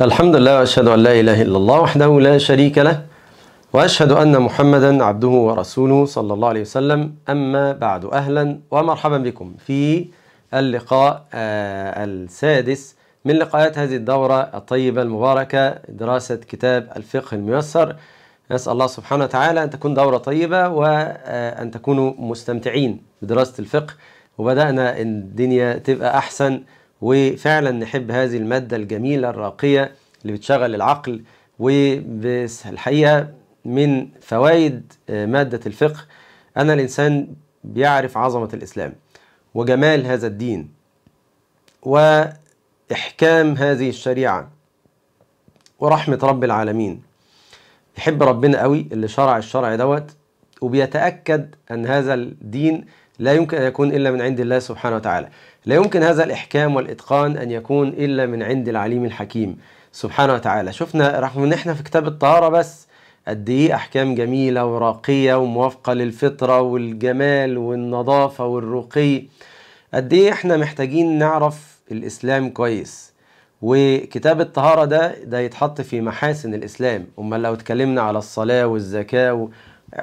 الحمد لله وأشهد أن لا إله إلا الله وحده لا شريك له وأشهد أن محمدا عبده ورسوله صلى الله عليه وسلم أما بعد أهلا ومرحبا بكم في اللقاء آه، السادس من لقاءات هذه الدورة الطيبة المباركة دراسة كتاب الفقه الميسر نسأل الله سبحانه وتعالى أن تكون دورة طيبة وأن آه، تكونوا مستمتعين بدراسة الفقه وبدأنا الدنيا تبقى أحسن وفعلا نحب هذه المادة الجميلة الراقية اللي بتشغل العقل والحقيقة من فوائد آه، مادة الفقه أن الإنسان بيعرف عظمة الإسلام وجمال هذا الدين وإحكام هذه الشريعة ورحمة رب العالمين يحب ربنا قوي اللي شرع الشرع دوت وبيتأكد أن هذا الدين لا يمكن أن يكون إلا من عند الله سبحانه وتعالى لا يمكن هذا الإحكام والإتقان أن يكون إلا من عند العليم الحكيم سبحانه وتعالى شفنا رغم ان احنا في كتاب الطهارة بس قد ايه احكام جميلة وراقية وموافقة للفطرة والجمال والنظافة والرقي قد ايه احنا محتاجين نعرف الاسلام كويس وكتاب الطهارة ده ده يتحط في محاسن الاسلام امال لو اتكلمنا على الصلاة والزكاة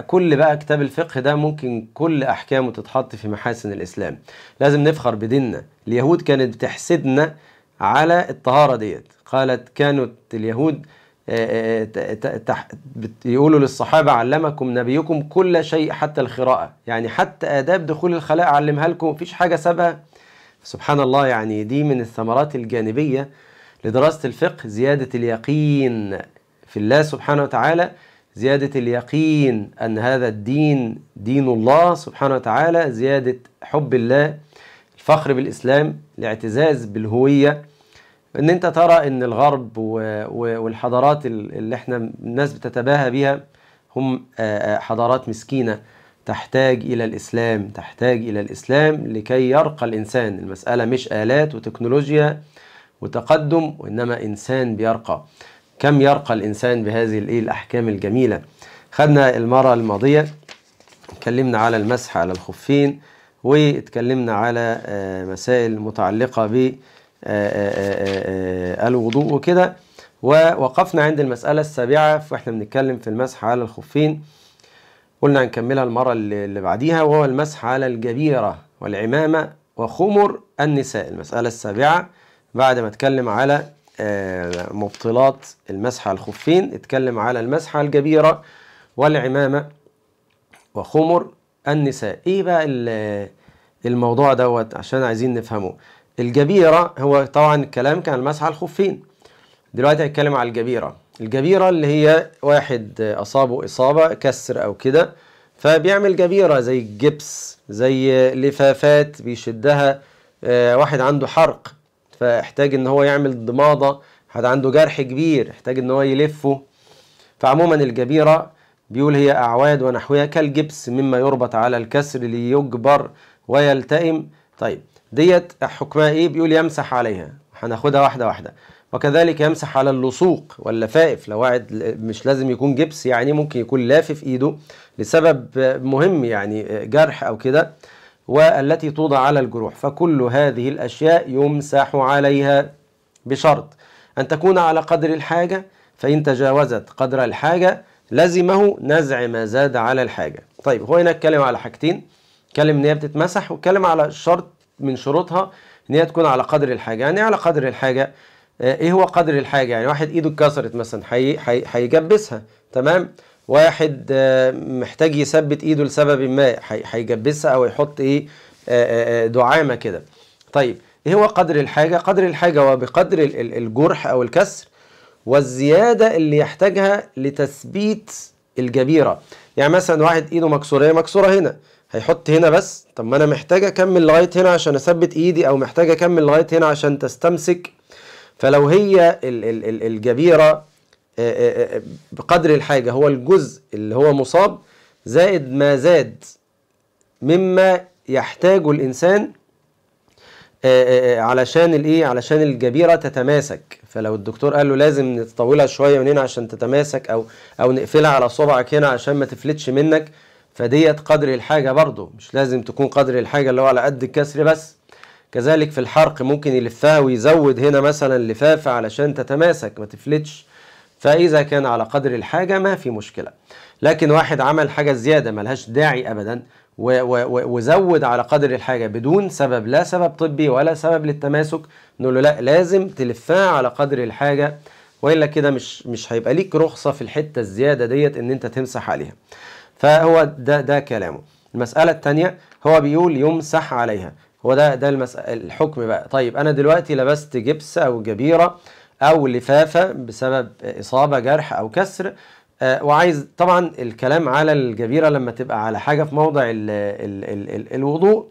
كل بقى كتاب الفقه ده ممكن كل احكامه تتحط في محاسن الاسلام لازم نفخر بديننا اليهود كانت بتحسدنا على الطهاره ديت قالت كانت اليهود آه، آه، آه، يقولوا للصحابة علمكم نبيكم كل شيء حتى القراءة يعني حتى آداب دخول الخلاء علمها لكم مفيش حاجة سابها سبحان الله يعني دي من الثمرات الجانبية لدراسة الفقه زيادة اليقين في الله سبحانه وتعالى زيادة اليقين أن هذا الدين دين الله سبحانه وتعالى زيادة حب الله الفخر بالإسلام الاعتزاز بالهوية أن أنت ترى أن الغرب والحضارات اللي احنا الناس بتتباهى بها هم حضارات مسكينة تحتاج إلى الإسلام تحتاج إلى الإسلام لكي يرقى الإنسان المسألة مش آلات وتكنولوجيا وتقدم وإنما إنسان بيرقى كم يرقى الإنسان بهذه الإيه الأحكام الجميلة خدنا المرة الماضية اتكلمنا على المسح على الخفين واتكلمنا على آه، مسائل متعلقة ب آه، آه، الوضوء وكده ووقفنا عند المسألة السابعة واحنا بنتكلم في المسح على الخفين قلنا هنكملها المرة اللي بعديها وهو المسح على الجبيرة والعمامة وخمر النساء المسألة السابعة بعد ما اتكلم على آه، مبطلات المسح على الخفين اتكلم على المسح على الجبيرة والعمامة وخمر النساء ايه بقى الموضوع دوت عشان عايزين نفهمه الجبيرة هو طبعا الكلام كان المسح على الخفين دلوقتي هنتكلم على الجبيرة الجبيرة اللي هي واحد أصابه إصابة كسر أو كده فبيعمل جبيرة زي الجبس زي لفافات بيشدها آه، واحد عنده حرق فاحتاج ان هو يعمل ضماده عنده جرح كبير احتاج ان هو يلفه فعموما الجبيره بيقول هي اعواد ونحوها كالجبس مما يربط على الكسر ليجبر ويلتئم طيب ديت حكمها ايه بيقول يمسح عليها هناخدها واحده واحده وكذلك يمسح على اللصوق واللفائف لو واحد مش لازم يكون جبس يعني ممكن يكون لافف ايده لسبب مهم يعني جرح او كده والتي توضع على الجروح فكل هذه الأشياء يمسح عليها بشرط أن تكون على قدر الحاجة فإن تجاوزت قدر الحاجة لزمه نزع ما زاد على الحاجة طيب هو هنا اتكلم على حاجتين اتكلم ان هي بتتمسح واتكلم على شرط من شروطها ان هي تكون على قدر الحاجة يعني إيه على قدر الحاجة آه، ايه هو قدر الحاجة يعني واحد ايده اتكسرت مثلا هيجبسها تمام واحد آه، محتاج يثبت ايده لسبب ما هيجبسها او يحط ايه آه، آه، دعامه كده طيب ايه هو قدر الحاجه قدر الحاجه وبقدر الجرح او الكسر والزياده اللي يحتاجها لتثبيت الجبيره يعني مثلا واحد ايده مكسوره مكسوره هنا هيحط هنا بس طب ما انا محتاج اكمل لغايه هنا عشان اثبت ايدي او محتاج اكمل لغايه هنا عشان تستمسك فلو هي الجبيره آه، آه، آه، بقدر الحاجة هو الجزء اللي هو مصاب زائد ما زاد مما يحتاجه الإنسان علشان الايه علشان الجبيره تتماسك فلو الدكتور قال له لازم نطولها شويه من هنا عشان تتماسك او او نقفلها على صبعك هنا عشان ما تفلتش منك فديت قدر الحاجه برضه مش لازم تكون قدر الحاجه اللي هو على قد الكسر بس كذلك في الحرق ممكن يلفها ويزود هنا مثلا لفافه علشان تتماسك ما تفلتش فإذا كان على قدر الحاجة ما في مشكلة لكن واحد عمل حاجة زيادة ملهاش داعي أبدا وزود على قدر الحاجة بدون سبب لا سبب طبي ولا سبب للتماسك نقول له لا لازم تلفها على قدر الحاجة وإلا كده مش مش هيبقى ليك رخصة في الحتة الزيادة ديت إن أنت تمسح عليها فهو ده ده كلامه المسألة الثانية هو بيقول يمسح عليها هو ده ده الحكم بقى طيب أنا دلوقتي لبست جبس أو جبيرة او لفافه بسبب اصابه جرح او كسر آه، وعايز طبعا الكلام على الجبيره لما تبقى على حاجه في موضع الـ الـ الـ الـ الوضوء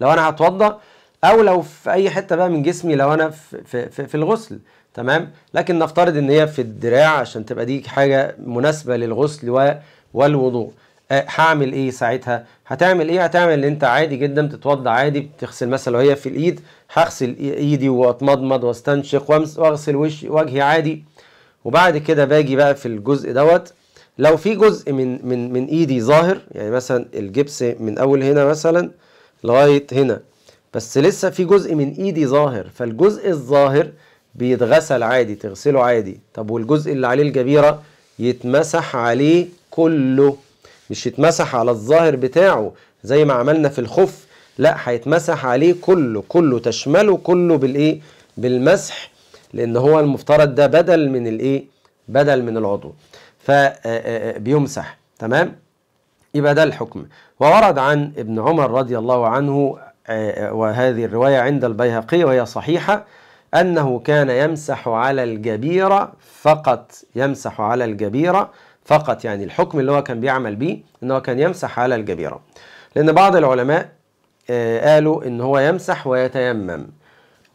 لو انا هتوضا او لو في اي حته بقى من جسمي لو انا في, في, في الغسل تمام لكن نفترض ان هي في الدراع عشان تبقى دي حاجه مناسبه للغسل والوضوء أه، هعمل ايه ساعتها هتعمل ايه هتعمل اللي انت عادي جدا بتتوضى عادي بتغسل مثلا لو هي في الايد هغسل ايدي واتمضمض واستنشق واغسل وشي وجهي عادي وبعد كده باجي بقى في الجزء دوت لو في جزء من من من ايدي ظاهر يعني مثلا الجبس من اول هنا مثلا لغايه هنا بس لسه في جزء من ايدي ظاهر فالجزء الظاهر بيتغسل عادي تغسله عادي طب والجزء اللي عليه الجبيره يتمسح عليه كله مش يتمسح على الظاهر بتاعه زي ما عملنا في الخف لا هيتمسح عليه كله كله تشمله كله بالايه بالمسح لان هو المفترض ده بدل من الايه بدل من العضو فبيمسح آه، آه، آه، تمام يبقى ده الحكم وورد عن ابن عمر رضي الله عنه وهذه الرواية عند البيهقي وهي صحيحة أنه كان يمسح على الجبيرة فقط يمسح على الجبيرة فقط يعني الحكم اللي هو كان بيعمل بيه ان هو كان يمسح على الجبيره لان بعض العلماء آه، قالوا ان هو يمسح ويتيمم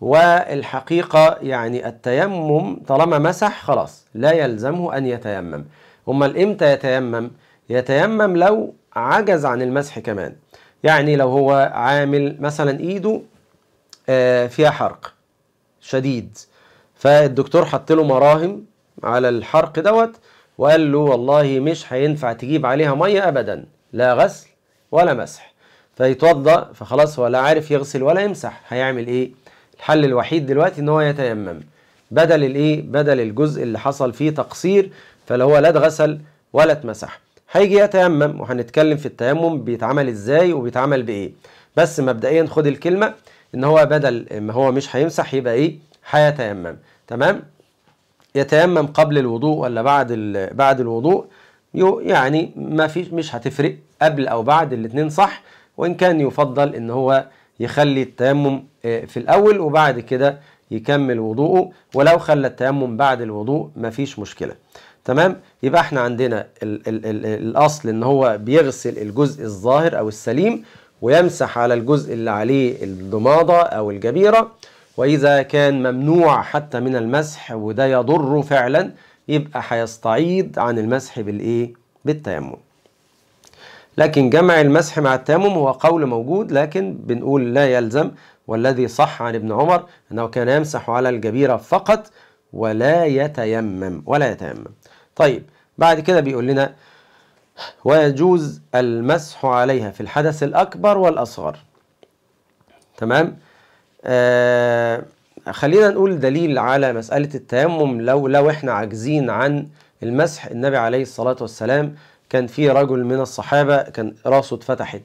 والحقيقه يعني التيمم طالما مسح خلاص لا يلزمه ان يتيمم امال امتى يتيمم يتيمم لو عجز عن المسح كمان يعني لو هو عامل مثلا ايده آه، فيها حرق شديد فالدكتور حط له مراهم على الحرق دوت وقال له والله مش هينفع تجيب عليها ميه ابدا لا غسل ولا مسح فيتوضا فخلاص هو لا عارف يغسل ولا يمسح هيعمل ايه الحل الوحيد دلوقتي ان هو يتيمم بدل الايه بدل الجزء اللي حصل فيه تقصير فلا هو لا اتغسل ولا اتمسح هيجي يتيمم وهنتكلم في التيمم بيتعمل ازاي وبيتعمل بايه بس مبدئيا خد الكلمه ان هو بدل ما هو مش هيمسح يبقى ايه هيتيمم تمام يتيمم قبل الوضوء ولا بعد بعد الوضوء يعني ما فيش مش هتفرق قبل او بعد الاثنين صح وان كان يفضل ان هو يخلي التيمم آه، في الاول وبعد كده يكمل وضوءه ولو خلى التيمم بعد الوضوء مفيش مشكله تمام يبقى احنا عندنا الـ الـ الـ الاصل ان هو بيغسل الجزء الظاهر او السليم ويمسح على الجزء اللي عليه الضماده او الجبيره وإذا كان ممنوع حتى من المسح وده يضره فعلا يبقى هيستعيض عن المسح بالإيه؟ بالتيمم لكن جمع المسح مع التيمم هو قول موجود لكن بنقول لا يلزم والذي صح عن ابن عمر أنه كان يمسح على الجبيرة فقط ولا يتيمم ولا يتيمم طيب بعد كده بيقول لنا ويجوز المسح عليها في الحدث الأكبر والأصغر تمام آه، خلينا نقول دليل على مسألة التيمم لو لو احنا عاجزين عن المسح النبي عليه الصلاة والسلام كان في رجل من الصحابة كان راسه اتفتحت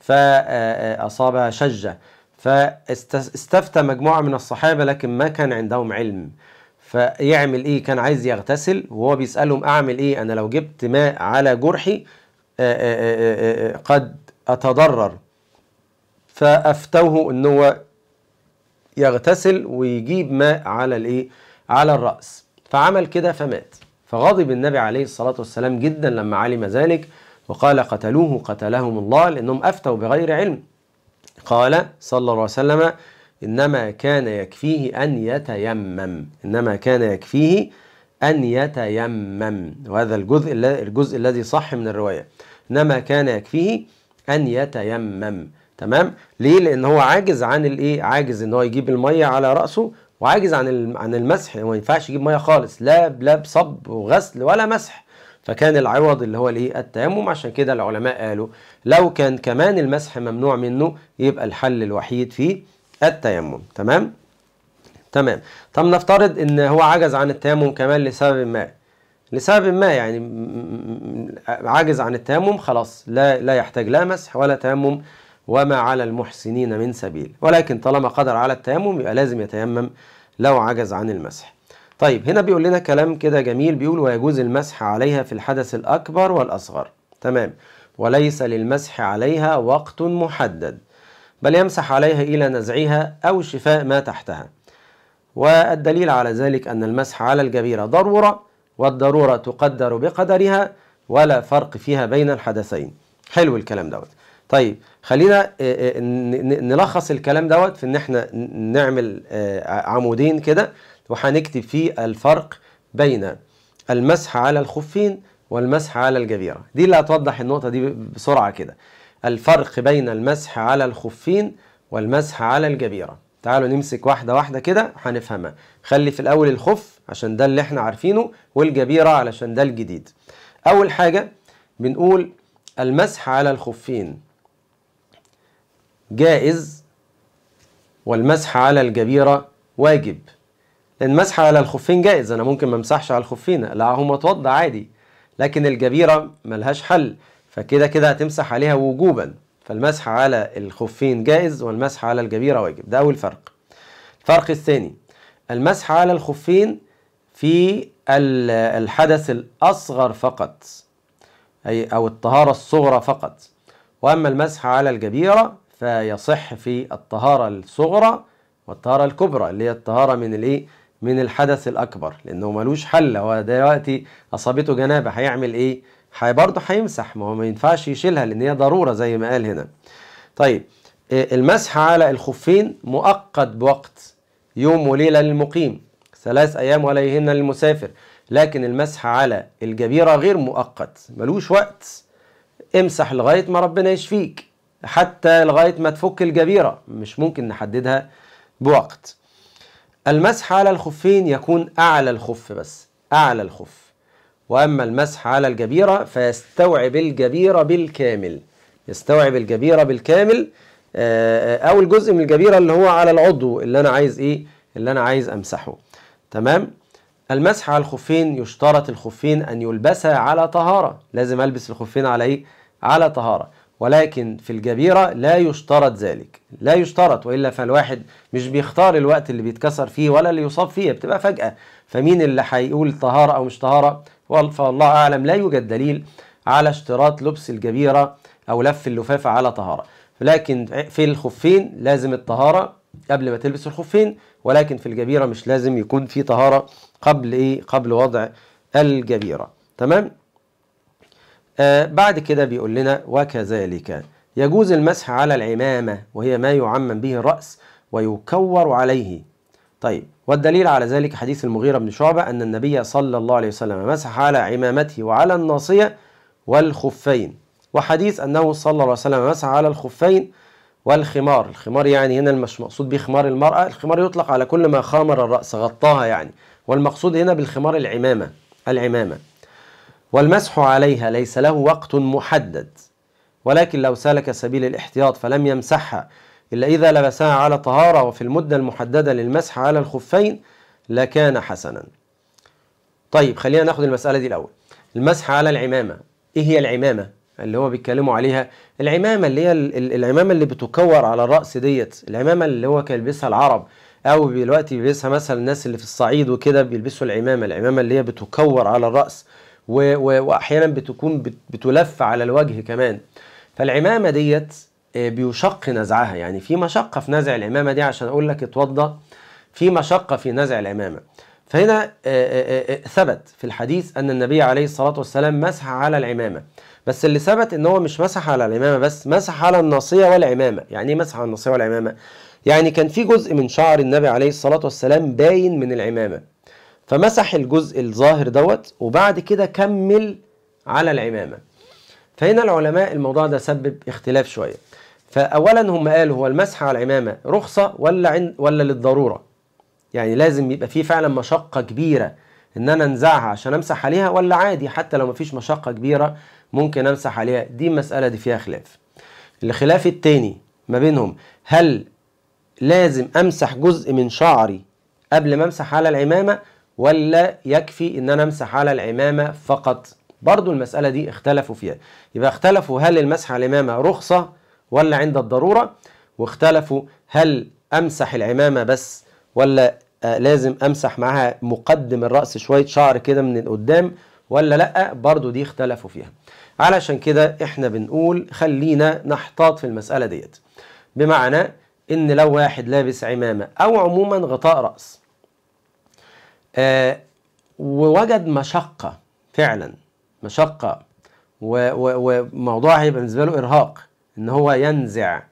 فأصابها آه، آه، شجة فاستفتى مجموعة من الصحابة لكن ما كان عندهم علم فيعمل ايه كان عايز يغتسل وهو بيسألهم اعمل ايه انا لو جبت ماء على جرحي قد اتضرر فافتوه ان هو يغتسل ويجيب ماء على الايه على الراس فعمل كده فمات فغضب النبي عليه الصلاه والسلام جدا لما علم ذلك وقال قتلوه قتلهم الله لانهم افتوا بغير علم قال صلى الله عليه وسلم انما كان يكفيه ان يتيمم انما كان يكفيه ان يتيمم وهذا الجزء الجزء الذي صح من الروايه انما كان يكفيه ان يتيمم تمام ليه لان هو عاجز عن الايه عاجز ان هو يجيب الميه على راسه وعاجز عن عن المسح ما ينفعش يجيب ميه خالص لا لا بصب وغسل ولا مسح فكان العوض اللي هو الايه التيمم عشان كده العلماء قالوا لو كان كمان المسح ممنوع منه يبقى الحل الوحيد فيه التيمم تمام تمام طب نفترض ان هو عجز عن التيمم كمان لسبب ما لسبب ما يعني عاجز عن التيمم خلاص لا لا يحتاج لا مسح ولا تيمم وما على المحسنين من سبيل ولكن طالما قدر على التيمم يبقى لازم يتيمم لو عجز عن المسح طيب هنا بيقول لنا كلام كده جميل بيقول ويجوز المسح عليها في الحدث الأكبر والأصغر تمام وليس للمسح عليها وقت محدد بل يمسح عليها إلى نزعها أو شفاء ما تحتها والدليل على ذلك أن المسح على الجبيرة ضرورة والضرورة تقدر بقدرها ولا فرق فيها بين الحدثين حلو الكلام دوت طيب خلينا آه، آه، نلخص الكلام دوت في ان احنا نعمل آه، عمودين كده وهنكتب فيه الفرق بين المسح على الخفين والمسح على الجبيرة دي اللي هتوضح النقطة دي بسرعة كده الفرق بين المسح على الخفين والمسح على الجبيرة تعالوا نمسك واحدة واحدة كده هنفهمها خلي في الأول الخف عشان ده اللي احنا عارفينه والجبيرة علشان ده الجديد أول حاجة بنقول المسح على الخفين جائز والمسح على الجبيرة واجب لأن المسح على الخفين جائز أنا ممكن ما امسحش على الخفين أقلعهم متوضع عادي لكن الجبيرة ملهاش حل فكده كده هتمسح عليها وجوبا فالمسح على الخفين جائز والمسح على الجبيرة واجب ده أول فرق الفرق الثاني المسح على الخفين في الحدث الأصغر فقط أي أو الطهارة الصغرى فقط وأما المسح على الجبيرة فيصح في الطهارة الصغرى والطهارة الكبرى اللي هي الطهارة من الايه من الحدث الأكبر لأنه ملوش حل هو دلوقتي أصابته جنابة هيعمل إيه؟ برضه هيمسح ما هو ما ينفعش يشيلها لأن هي ضرورة زي ما قال هنا. طيب إيه، المسح على الخفين مؤقت بوقت يوم وليلة للمقيم ثلاث أيام وليهن للمسافر لكن المسح على الجبيرة غير مؤقت ملوش وقت امسح لغاية ما ربنا يشفيك حتى لغاية ما تفك الجبيرة مش ممكن نحددها بوقت المسح على الخفين يكون أعلى الخف بس أعلى الخف وأما المسح على الجبيرة فيستوعب الجبيرة بالكامل يستوعب الجبيرة بالكامل آه، أو الجزء من الجبيرة اللي هو على العضو اللي أنا عايز إيه اللي أنا عايز أمسحه تمام المسح على الخفين يشترط الخفين أن يلبسا على طهارة لازم ألبس الخفين على إيه على طهارة ولكن في الجبيرة لا يشترط ذلك لا يشترط وإلا فالواحد مش بيختار الوقت اللي بيتكسر فيه ولا اللي يصاب فيه بتبقى فجأة فمين اللي هيقول طهارة أو مش طهارة فالله أعلم لا يوجد دليل على اشتراط لبس الجبيرة أو لف اللفافة على طهارة لكن في الخفين لازم الطهارة قبل ما تلبس الخفين ولكن في الجبيرة مش لازم يكون في طهارة قبل إيه قبل وضع الجبيرة تمام آه، بعد كده بيقول لنا وكذلك يجوز المسح على العمامة وهي ما يعمم به الرأس ويكور عليه طيب والدليل على ذلك حديث المغيرة بن شعبة أن النبي صلى الله عليه وسلم مسح على عمامته وعلى الناصية والخفين وحديث أنه صلى الله عليه وسلم مسح على الخفين والخمار الخمار يعني هنا مش مقصود به خمار المرأة الخمار يطلق على كل ما خامر الرأس غطاها يعني والمقصود هنا بالخمار العمامة العمامة والمسح عليها ليس له وقت محدد ولكن لو سلك سبيل الاحتياط فلم يمسحها إلا إذا لبسها على طهارة وفي المدة المحددة للمسح على الخفين لكان حسنا طيب خلينا ناخد المسألة دي الأول المسح على العمامة إيه هي العمامة اللي هو بيتكلموا عليها العمامة اللي هي العمامة اللي بتكور على الرأس ديت العمامة اللي هو كان بيلبسها العرب أو دلوقتي بيلبسها مثلا الناس اللي في الصعيد وكده بيلبسوا العمامة العمامة اللي هي بتكور على الرأس واحيانا بتكون بتلف على الوجه كمان فالعمامه ديت آه، بيشق نزعها يعني في مشقه في نزع العمامه دي عشان اقول لك اتوضا في مشقه في نزع العمامه فهنا آه، آه، ثبت في الحديث ان النبي عليه الصلاه والسلام مسح على العمامه بس اللي ثبت ان هو مش مسح على العمامه بس مسح على الناصيه والعمامه يعني ايه مسح على الناصيه والعمامه يعني كان في جزء من شعر النبي عليه الصلاه والسلام باين من العمامه فمسح الجزء الظاهر دوت وبعد كده كمل على العمامه فهنا العلماء الموضوع ده سبب اختلاف شويه فاولا هم قالوا هو المسح على العمامه رخصه ولا عن ولا للضروره يعني لازم يبقى فيه فعلا مشقه كبيره ان انا انزعها عشان امسح عليها ولا عادي حتى لو مفيش مشقه كبيره ممكن امسح عليها دي المساله دي فيها خلاف الخلاف التاني ما بينهم هل لازم امسح جزء من شعري قبل ما امسح على العمامه ولا يكفي ان انا امسح على العمامه فقط برضو المساله دي اختلفوا فيها يبقى اختلفوا هل المسح على العمامه رخصه ولا عند الضروره واختلفوا هل امسح العمامه بس ولا آه لازم امسح معاها مقدم الراس شويه شعر كده من القدام ولا لا برضو دي اختلفوا فيها علشان كده احنا بنقول خلينا نحتاط في المساله ديت بمعنى ان لو واحد لابس عمامه او عموما غطاء راس آه ووجد مشقه فعلا مشقه وموضوع هيبقى بالنسبه له ارهاق ان هو ينزع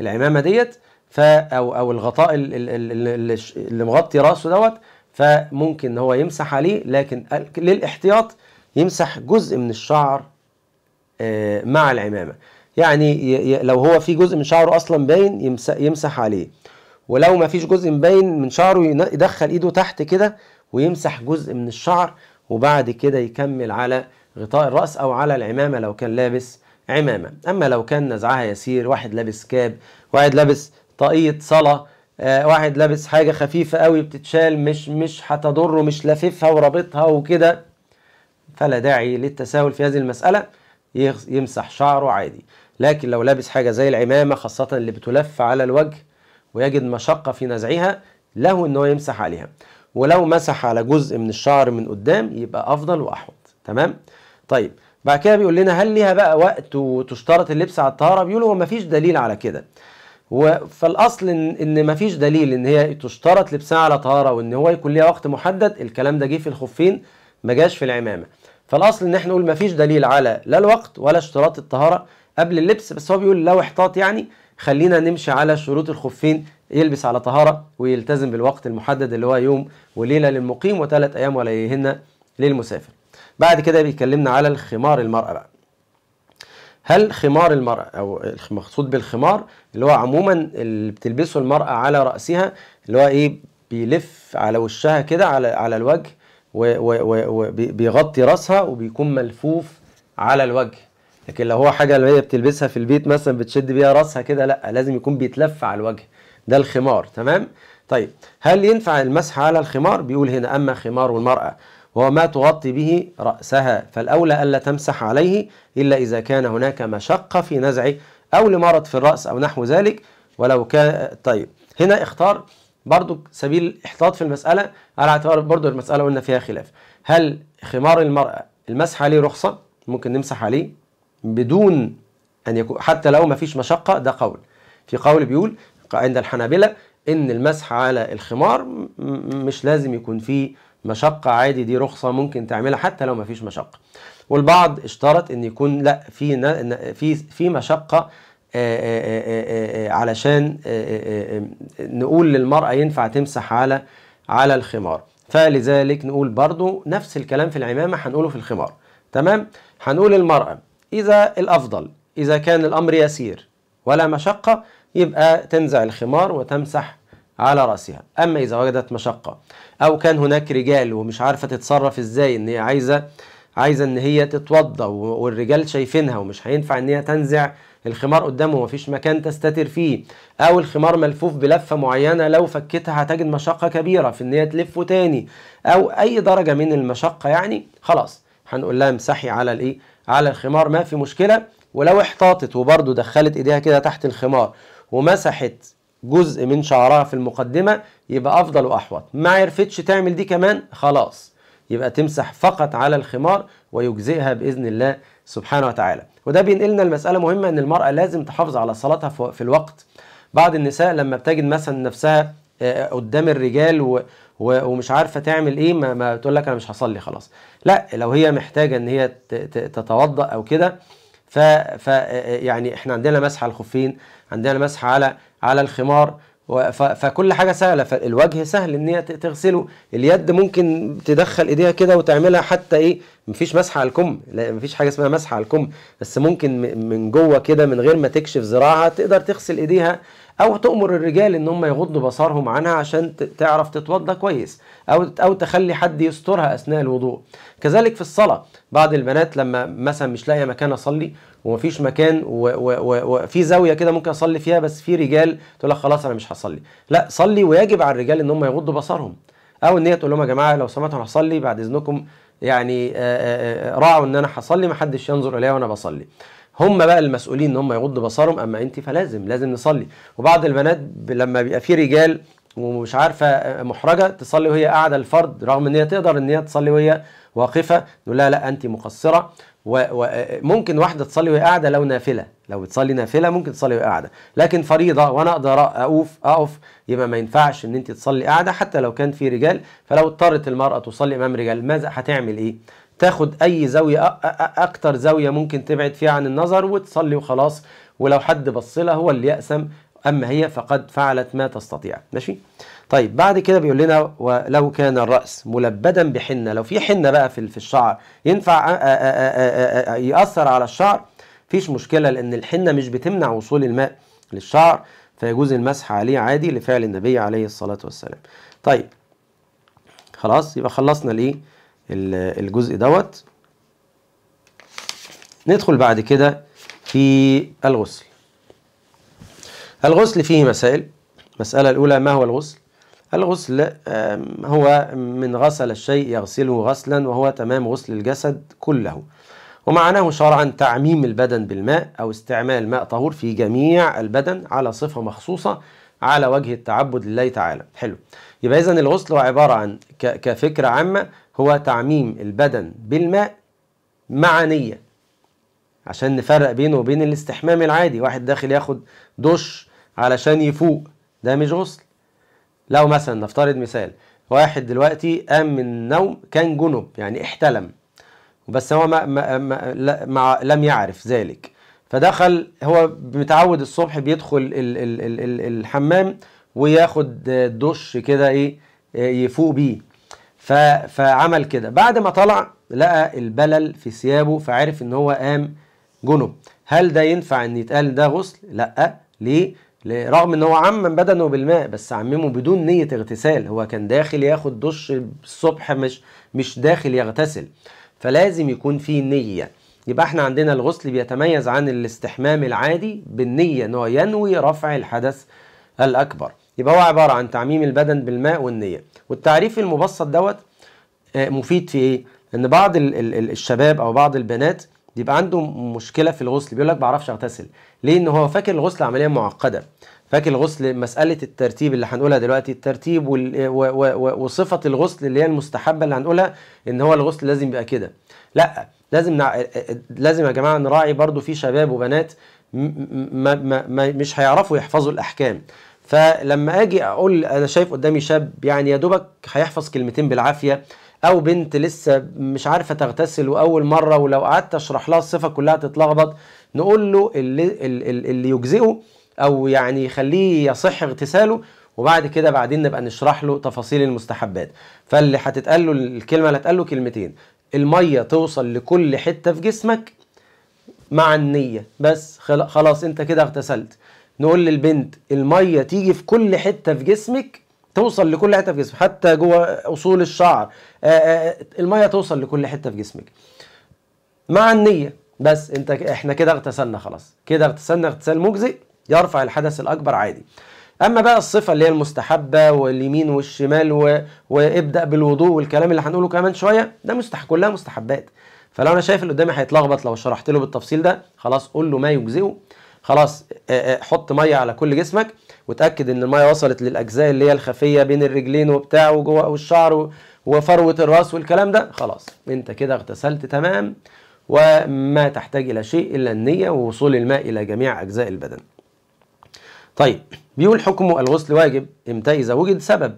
العمامه ديت ف او او الغطاء اللي مغطي راسه دوت فممكن ان هو يمسح عليه لكن للاحتياط يمسح جزء من الشعر آه، مع العمامه يعني لو هو في جزء من شعره اصلا باين يمسح عليه ولو ما فيش جزء باين من شعره يدخل ايده تحت كده ويمسح جزء من الشعر وبعد كده يكمل على غطاء الرأس أو على العمامة لو كان لابس عمامة أما لو كان نزعها يسير واحد لابس كاب واحد لابس طاقية صلاة آه، واحد لابس حاجة خفيفة قوي بتتشال مش مش هتضره مش لاففها ورابطها وكده فلا داعي للتساؤل في هذه المسألة يمسح شعره عادي لكن لو لابس حاجة زي العمامة خاصة اللي بتلف على الوجه ويجد مشقة في نزعها له أنه يمسح عليها ولو مسح على جزء من الشعر من قدام يبقى افضل واحوط تمام طيب بعد كده بيقول لنا هل ليها بقى وقت وتشترط اللبس على الطهاره بيقول هو مفيش دليل على كده فالاصل ان ان مفيش دليل ان هي تشترط لبسها على طهاره وان هو يكون ليها وقت محدد الكلام ده جه في الخفين ما جاش في العمامه فالاصل ان احنا نقول مفيش دليل على لا الوقت ولا اشتراط الطهاره قبل اللبس بس هو بيقول لو احتاط يعني خلينا نمشي على شروط الخفين يلبس على طهارة ويلتزم بالوقت المحدد اللي هو يوم وليلة للمقيم وثلاث أيام وليهن للمسافر بعد كده بيكلمنا على الخمار المرأة بقى هل خمار المرأة أو المقصود بالخمار اللي هو عموما اللي بتلبسه المرأة على رأسها اللي هو إيه بيلف على وشها كده على على الوجه وبيغطي راسها وبيكون ملفوف على الوجه لكن لو هو حاجه اللي هي بتلبسها في البيت مثلا بتشد بيها راسها كده لا لازم يكون بيتلف على الوجه ده الخمار تمام طيب هل ينفع المسح على الخمار بيقول هنا أما خمار المرأة وهو ما تغطي به رأسها فالأولى ألا تمسح عليه إلا إذا كان هناك مشقة في نزعه أو لمرض في الرأس أو نحو ذلك ولو كان طيب هنا اختار برضو سبيل الاحتياط في المسألة على اعتبار برضو المسألة قلنا فيها خلاف هل خمار المرأة المسح عليه رخصة ممكن نمسح عليه بدون أن يكون حتى لو ما فيش مشقة ده قول في قول بيقول عند الحنابلة ان المسح على الخمار مش لازم يكون فيه مشقة عادي دي رخصة ممكن تعملها حتى لو مفيش مشقة والبعض اشترط ان يكون لا في في في مشقة علشان نقول للمرأة ينفع تمسح على على الخمار فلذلك نقول برضو نفس الكلام في العمامة هنقوله في الخمار تمام هنقول المرأة إذا الأفضل إذا كان الأمر يسير ولا مشقة يبقى تنزع الخمار وتمسح على رأسها أما إذا وجدت مشقة أو كان هناك رجال ومش عارفة تتصرف إزاي إن هي عايزة عايزة إن هي تتوضأ والرجال شايفينها ومش هينفع إن هي تنزع الخمار قدامه ومفيش مكان تستتر فيه او الخمار ملفوف بلفه معينه لو فكتها هتجد مشقه كبيره في ان هي تلفه تاني او اي درجه من المشقه يعني خلاص هنقول لها امسحي على الايه على الخمار ما في مشكله ولو احتاطت وبرده دخلت ايديها كده تحت الخمار ومسحت جزء من شعرها في المقدمة يبقى أفضل وأحوط ما عرفتش تعمل دي كمان خلاص يبقى تمسح فقط على الخمار ويجزئها بإذن الله سبحانه وتعالى وده بينقلنا لمسألة مهمة أن المرأة لازم تحافظ على صلاتها في الوقت بعض النساء لما بتجد مثلا نفسها قدام الرجال و ومش عارفه تعمل ايه ما, ما تقول لك انا مش هصلي خلاص لا لو هي محتاجه ان هي تتوضا او كده ف, ف يعني احنا عندنا مسح الخفين عندنا مسح على على الخمار فكل حاجه سهله فالوجه سهل ان هي تغسله اليد ممكن تدخل ايديها كده وتعملها حتى ايه مفيش مسح على الكم لا مفيش حاجه اسمها مسح على الكم بس ممكن من جوه كده من غير ما تكشف ذراعها تقدر تغسل ايديها او تامر الرجال ان هم يغضوا بصرهم عنها عشان تعرف تتوضا كويس او او تخلي حد يسترها اثناء الوضوء كذلك في الصلاه بعض البنات لما مثلا مش لاقيه مكان اصلي ومفيش مكان وفي زاويه كده ممكن اصلي فيها بس في رجال تقول لك خلاص انا مش هصلي لا صلي ويجب على الرجال ان هم يغضوا بصرهم او ان هي تقول لهم يا جماعه لو سمحتوا انا هصلي بعد اذنكم يعني راعوا ان انا هصلي محدش ينظر اليها وانا بصلي هم بقى المسؤولين ان هم يغضوا بصرهم اما انت فلازم لازم نصلي وبعض البنات لما بيبقى في رجال ومش عارفه آه، محرجه تصلي وهي قاعده الفرد رغم ان هي تقدر ان هي تصلي وهي واقفه نقول لها لا انت مقصره وممكن واحده تصلي وهي قاعده لو نافله لو بتصلي نافله ممكن تصلي وهي قاعده لكن فريضه وانا اقدر اقوف اقف يبقى ما ينفعش ان انت تصلي قاعده حتى لو كان في رجال فلو اضطرت المراه تصلي امام رجال ماذا هتعمل ايه تاخد اي زاويه اكتر زاويه ممكن تبعد فيها عن النظر وتصلي وخلاص ولو حد بص لها هو اللي يأسم اما هي فقد فعلت ما تستطيع ماشي طيب بعد كده بيقول لنا ولو كان الراس ملبدا بحنه لو في حنه بقى في الشعر ينفع ياثر على الشعر مفيش مشكله لان الحنه مش بتمنع وصول الماء للشعر فيجوز المسح عليه عادي لفعل النبي عليه الصلاه والسلام طيب خلاص يبقى خلصنا الايه الجزء دوت ندخل بعد كده في الغسل الغسل فيه مسائل المسألة الأولى ما هو الغسل؟ الغسل هو من غسل الشيء يغسله غسلا وهو تمام غسل الجسد كله ومعناه شرعا تعميم البدن بالماء أو استعمال ماء طهور في جميع البدن على صفة مخصوصة على وجه التعبد لله تعالى حلو يبقى إذن الغسل هو عبارة عن كفكرة عامة هو تعميم البدن بالماء مع نية عشان نفرق بينه وبين الاستحمام العادي واحد داخل ياخد دش علشان يفوق ده مش غسل لو مثلا نفترض مثال واحد دلوقتي قام من النوم كان جنب يعني احتلم بس هو ما ما ما ما لم يعرف ذلك فدخل هو متعود الصبح بيدخل ال ال ال ال الحمام وياخد دش كده ايه يفوق بيه فعمل كده بعد ما طلع لقى البلل في ثيابه فعرف ان هو قام جنب هل ده ينفع ان يتقال ده غسل لا ليه رغم ان هو عمم بدنه بالماء بس عممه بدون نيه اغتسال هو كان داخل ياخد دش الصبح مش مش داخل يغتسل فلازم يكون في نيه يبقى احنا عندنا الغسل بيتميز عن الاستحمام العادي بالنيه ان هو ينوي رفع الحدث الاكبر يبقى هو عباره عن تعميم البدن بالماء والنيه والتعريف المبسط دوت آه، مفيد في ايه ان بعض الشباب او بعض البنات بيبقى عندهم مشكله في الغسل بيقول لك بعرفش اغتسل ليه ان هو فاكر الغسل عمليه معقده فاكر الغسل مساله الترتيب اللي هنقولها دلوقتي الترتيب آه، وصفه الغسل اللي هي المستحبه اللي هنقولها ان هو الغسل لازم يبقى كده لا لازم نع... آه، لازم يا جماعه نراعي برضو في شباب وبنات م... م... م... مش هيعرفوا يحفظوا الاحكام فلما اجي اقول انا شايف قدامي شاب يعني يا دوبك هيحفظ كلمتين بالعافيه او بنت لسه مش عارفه تغتسل واول مره ولو قعدت اشرح لها الصفه كلها تتلخبط نقول له اللي, اللي يجزئه او يعني يخليه يصح اغتساله وبعد كده بعدين نبقى نشرح له تفاصيل المستحبات فاللي هتتقال له الكلمه اللي له كلمتين الميه توصل لكل حته في جسمك مع النيه بس خلاص انت كده اغتسلت نقول للبنت الميه تيجي في كل حته في جسمك توصل لكل حته في جسمك حتى جوه اصول الشعر آه، آه، آه، الميه توصل لكل حته في جسمك مع النيه بس انت احنا كده اغتسلنا خلاص كده اغتسلنا اغتسال مجزئ يرفع الحدث الاكبر عادي اما بقى الصفه اللي هي المستحبه واليمين والشمال و... وابدا بالوضوء والكلام اللي هنقوله كمان شويه ده مستح كلها مستحبات فلو انا شايف اللي قدامي هيتلخبط لو شرحت له بالتفصيل ده خلاص قول له ما يجزئه خلاص حط ميه على كل جسمك وتاكد ان الميه وصلت للاجزاء اللي هي الخفيه بين الرجلين وبتاع وجوه والشعر وفروه الراس والكلام ده خلاص انت كده اغتسلت تمام وما تحتاج الى شيء الا النيه ووصول الماء الى جميع اجزاء البدن طيب بيقول حكمه الغسل واجب امتى اذا وجد سبب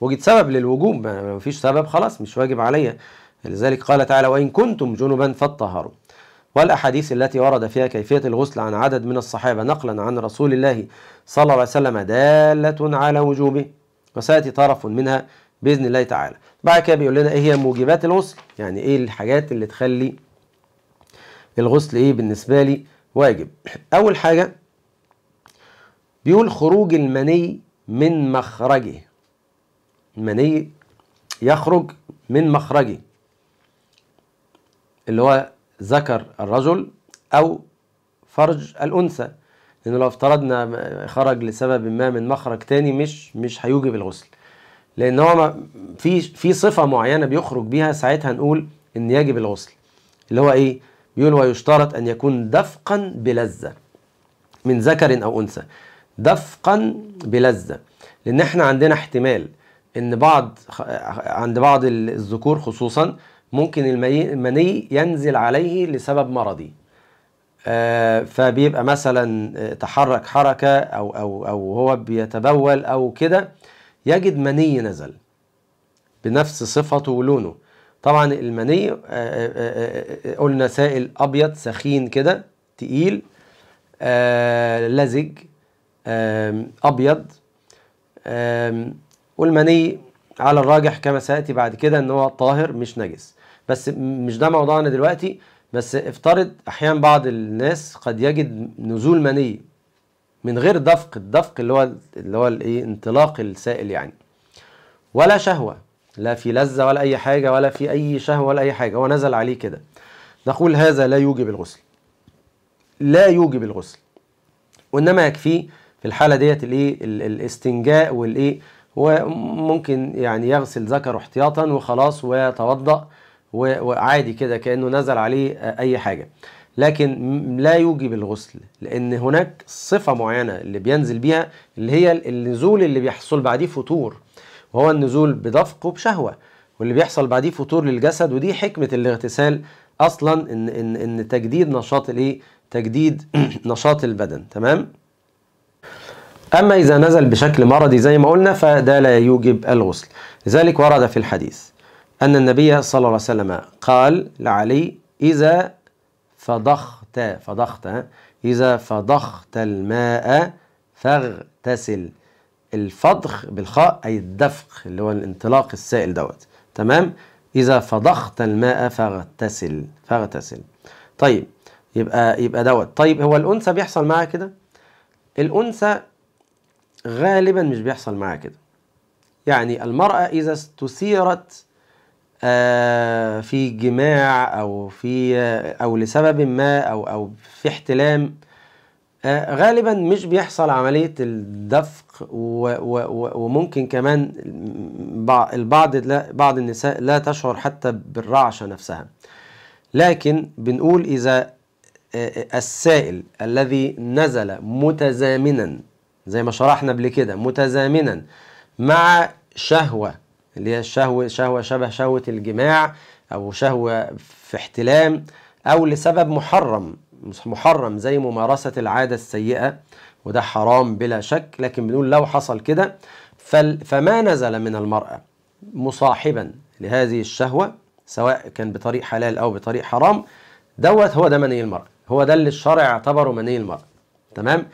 وجد سبب للوجوب ما فيش سبب خلاص مش واجب عليا لذلك قال تعالى وان كنتم جنبا فاطهروا والأحاديث التي ورد فيها كيفية الغسل عن عدد من الصحابة نقلا عن رسول الله صلى الله عليه وسلم دالة على وجوبه وسيأتي طرف منها بإذن الله تعالى بعد كده بيقول لنا إيه هي موجبات الغسل يعني إيه الحاجات اللي تخلي الغسل إيه بالنسبة لي واجب أول حاجة بيقول خروج المني من مخرجه المني يخرج من مخرجه اللي هو ذكر الرجل أو فرج الأنثى لأنه لو افترضنا خرج لسبب ما من مخرج تاني مش مش هيوجب الغسل لأن هو في في صفة معينة بيخرج بيها ساعتها نقول إن يجب الغسل اللي هو إيه؟ بيقول ويشترط أن يكون دفقا بلذة من ذكر أو أنثى دفقا بلذة لأن إحنا عندنا احتمال إن بعض عند بعض الذكور خصوصا ممكن المني ينزل عليه لسبب مرضي آه، فبيبقى مثلا تحرك حركة أو, أو, أو هو بيتبول أو كده يجد مني نزل بنفس صفته ولونه طبعا المني آه، آه، قلنا سائل أبيض سخين كده تقيل لزج أبيض والمني على الراجح كما سيأتي بعد كده أن هو طاهر مش نجس بس مش ده موضوعنا دلوقتي بس افترض احيانا بعض الناس قد يجد نزول مني من غير دفق الدفق اللي هو اللي هو الايه انطلاق السائل يعني ولا شهوه لا في لذه ولا اي حاجه ولا في اي شهوه ولا اي حاجه هو نزل عليه كده نقول هذا لا يوجب الغسل لا يوجب الغسل وانما يكفيه في الحاله ديت الايه الاستنجاء والايه وممكن يعني يغسل ذكره احتياطا وخلاص ويتوضا وعادي كده كانه نزل عليه اي حاجه لكن لا يوجب الغسل لان هناك صفه معينه اللي بينزل بيها اللي هي النزول اللي بيحصل بعديه فتور وهو النزول بدفق وبشهوه واللي بيحصل بعديه فتور للجسد ودي حكمه الاغتسال اصلا ان ان ان تجديد نشاط الايه تجديد نشاط البدن تمام اما اذا نزل بشكل مرضي زي ما قلنا فده لا يوجب الغسل لذلك ورد في الحديث أن النبي صلى الله عليه وسلم قال لعلي إذا فضخت فضخت إذا فضخت الماء فاغتسل الفضخ بالخاء أي الدفق اللي هو الانطلاق السائل دوت تمام إذا فضخت الماء فاغتسل فاغتسل طيب يبقى يبقى دوت طيب هو الأنثى بيحصل معاها كده الأنثى غالبا مش بيحصل معاها كده يعني المرأة إذا استثيرت آه، في جماع او في آه، او لسبب ما او او في احتلام آه، غالبا مش بيحصل عمليه الدفق وممكن كمان البعض لا بعض النساء لا تشعر حتى بالرعشه نفسها لكن بنقول اذا السائل الذي نزل متزامنا زي ما شرحنا قبل كده متزامنا مع شهوه اللي هي الشهوة شهوة شبه شهوة الجماع أو شهوة في احتلام أو لسبب محرم محرم زي ممارسة العادة السيئة وده حرام بلا شك لكن بنقول لو حصل كده فما نزل من المرأة مصاحبا لهذه الشهوة سواء كان بطريق حلال أو بطريق حرام دوت هو ده مني المرأة هو ده اللي الشرع اعتبره مني المرأة تمام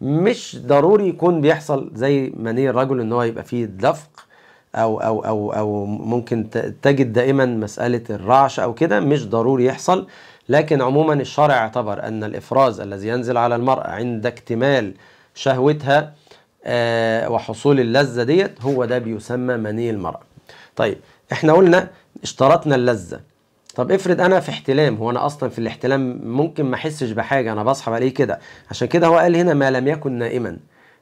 مش ضروري يكون بيحصل زي مني الرجل ان هو يبقى فيه دفق او او او او ممكن تجد دائما مساله الرعش او كده مش ضروري يحصل لكن عموما الشرع اعتبر ان الافراز الذي ينزل على المراه عند اكتمال شهوتها آه، وحصول اللذه ديت هو ده بيسمى مني المراه. طيب احنا قلنا اشترطنا اللذه طب افرض انا في احتلام هو انا اصلا في الاحتلام ممكن ما احسش بحاجه انا بصحى بلاقيه كده عشان كده هو قال هنا ما لم يكن نائما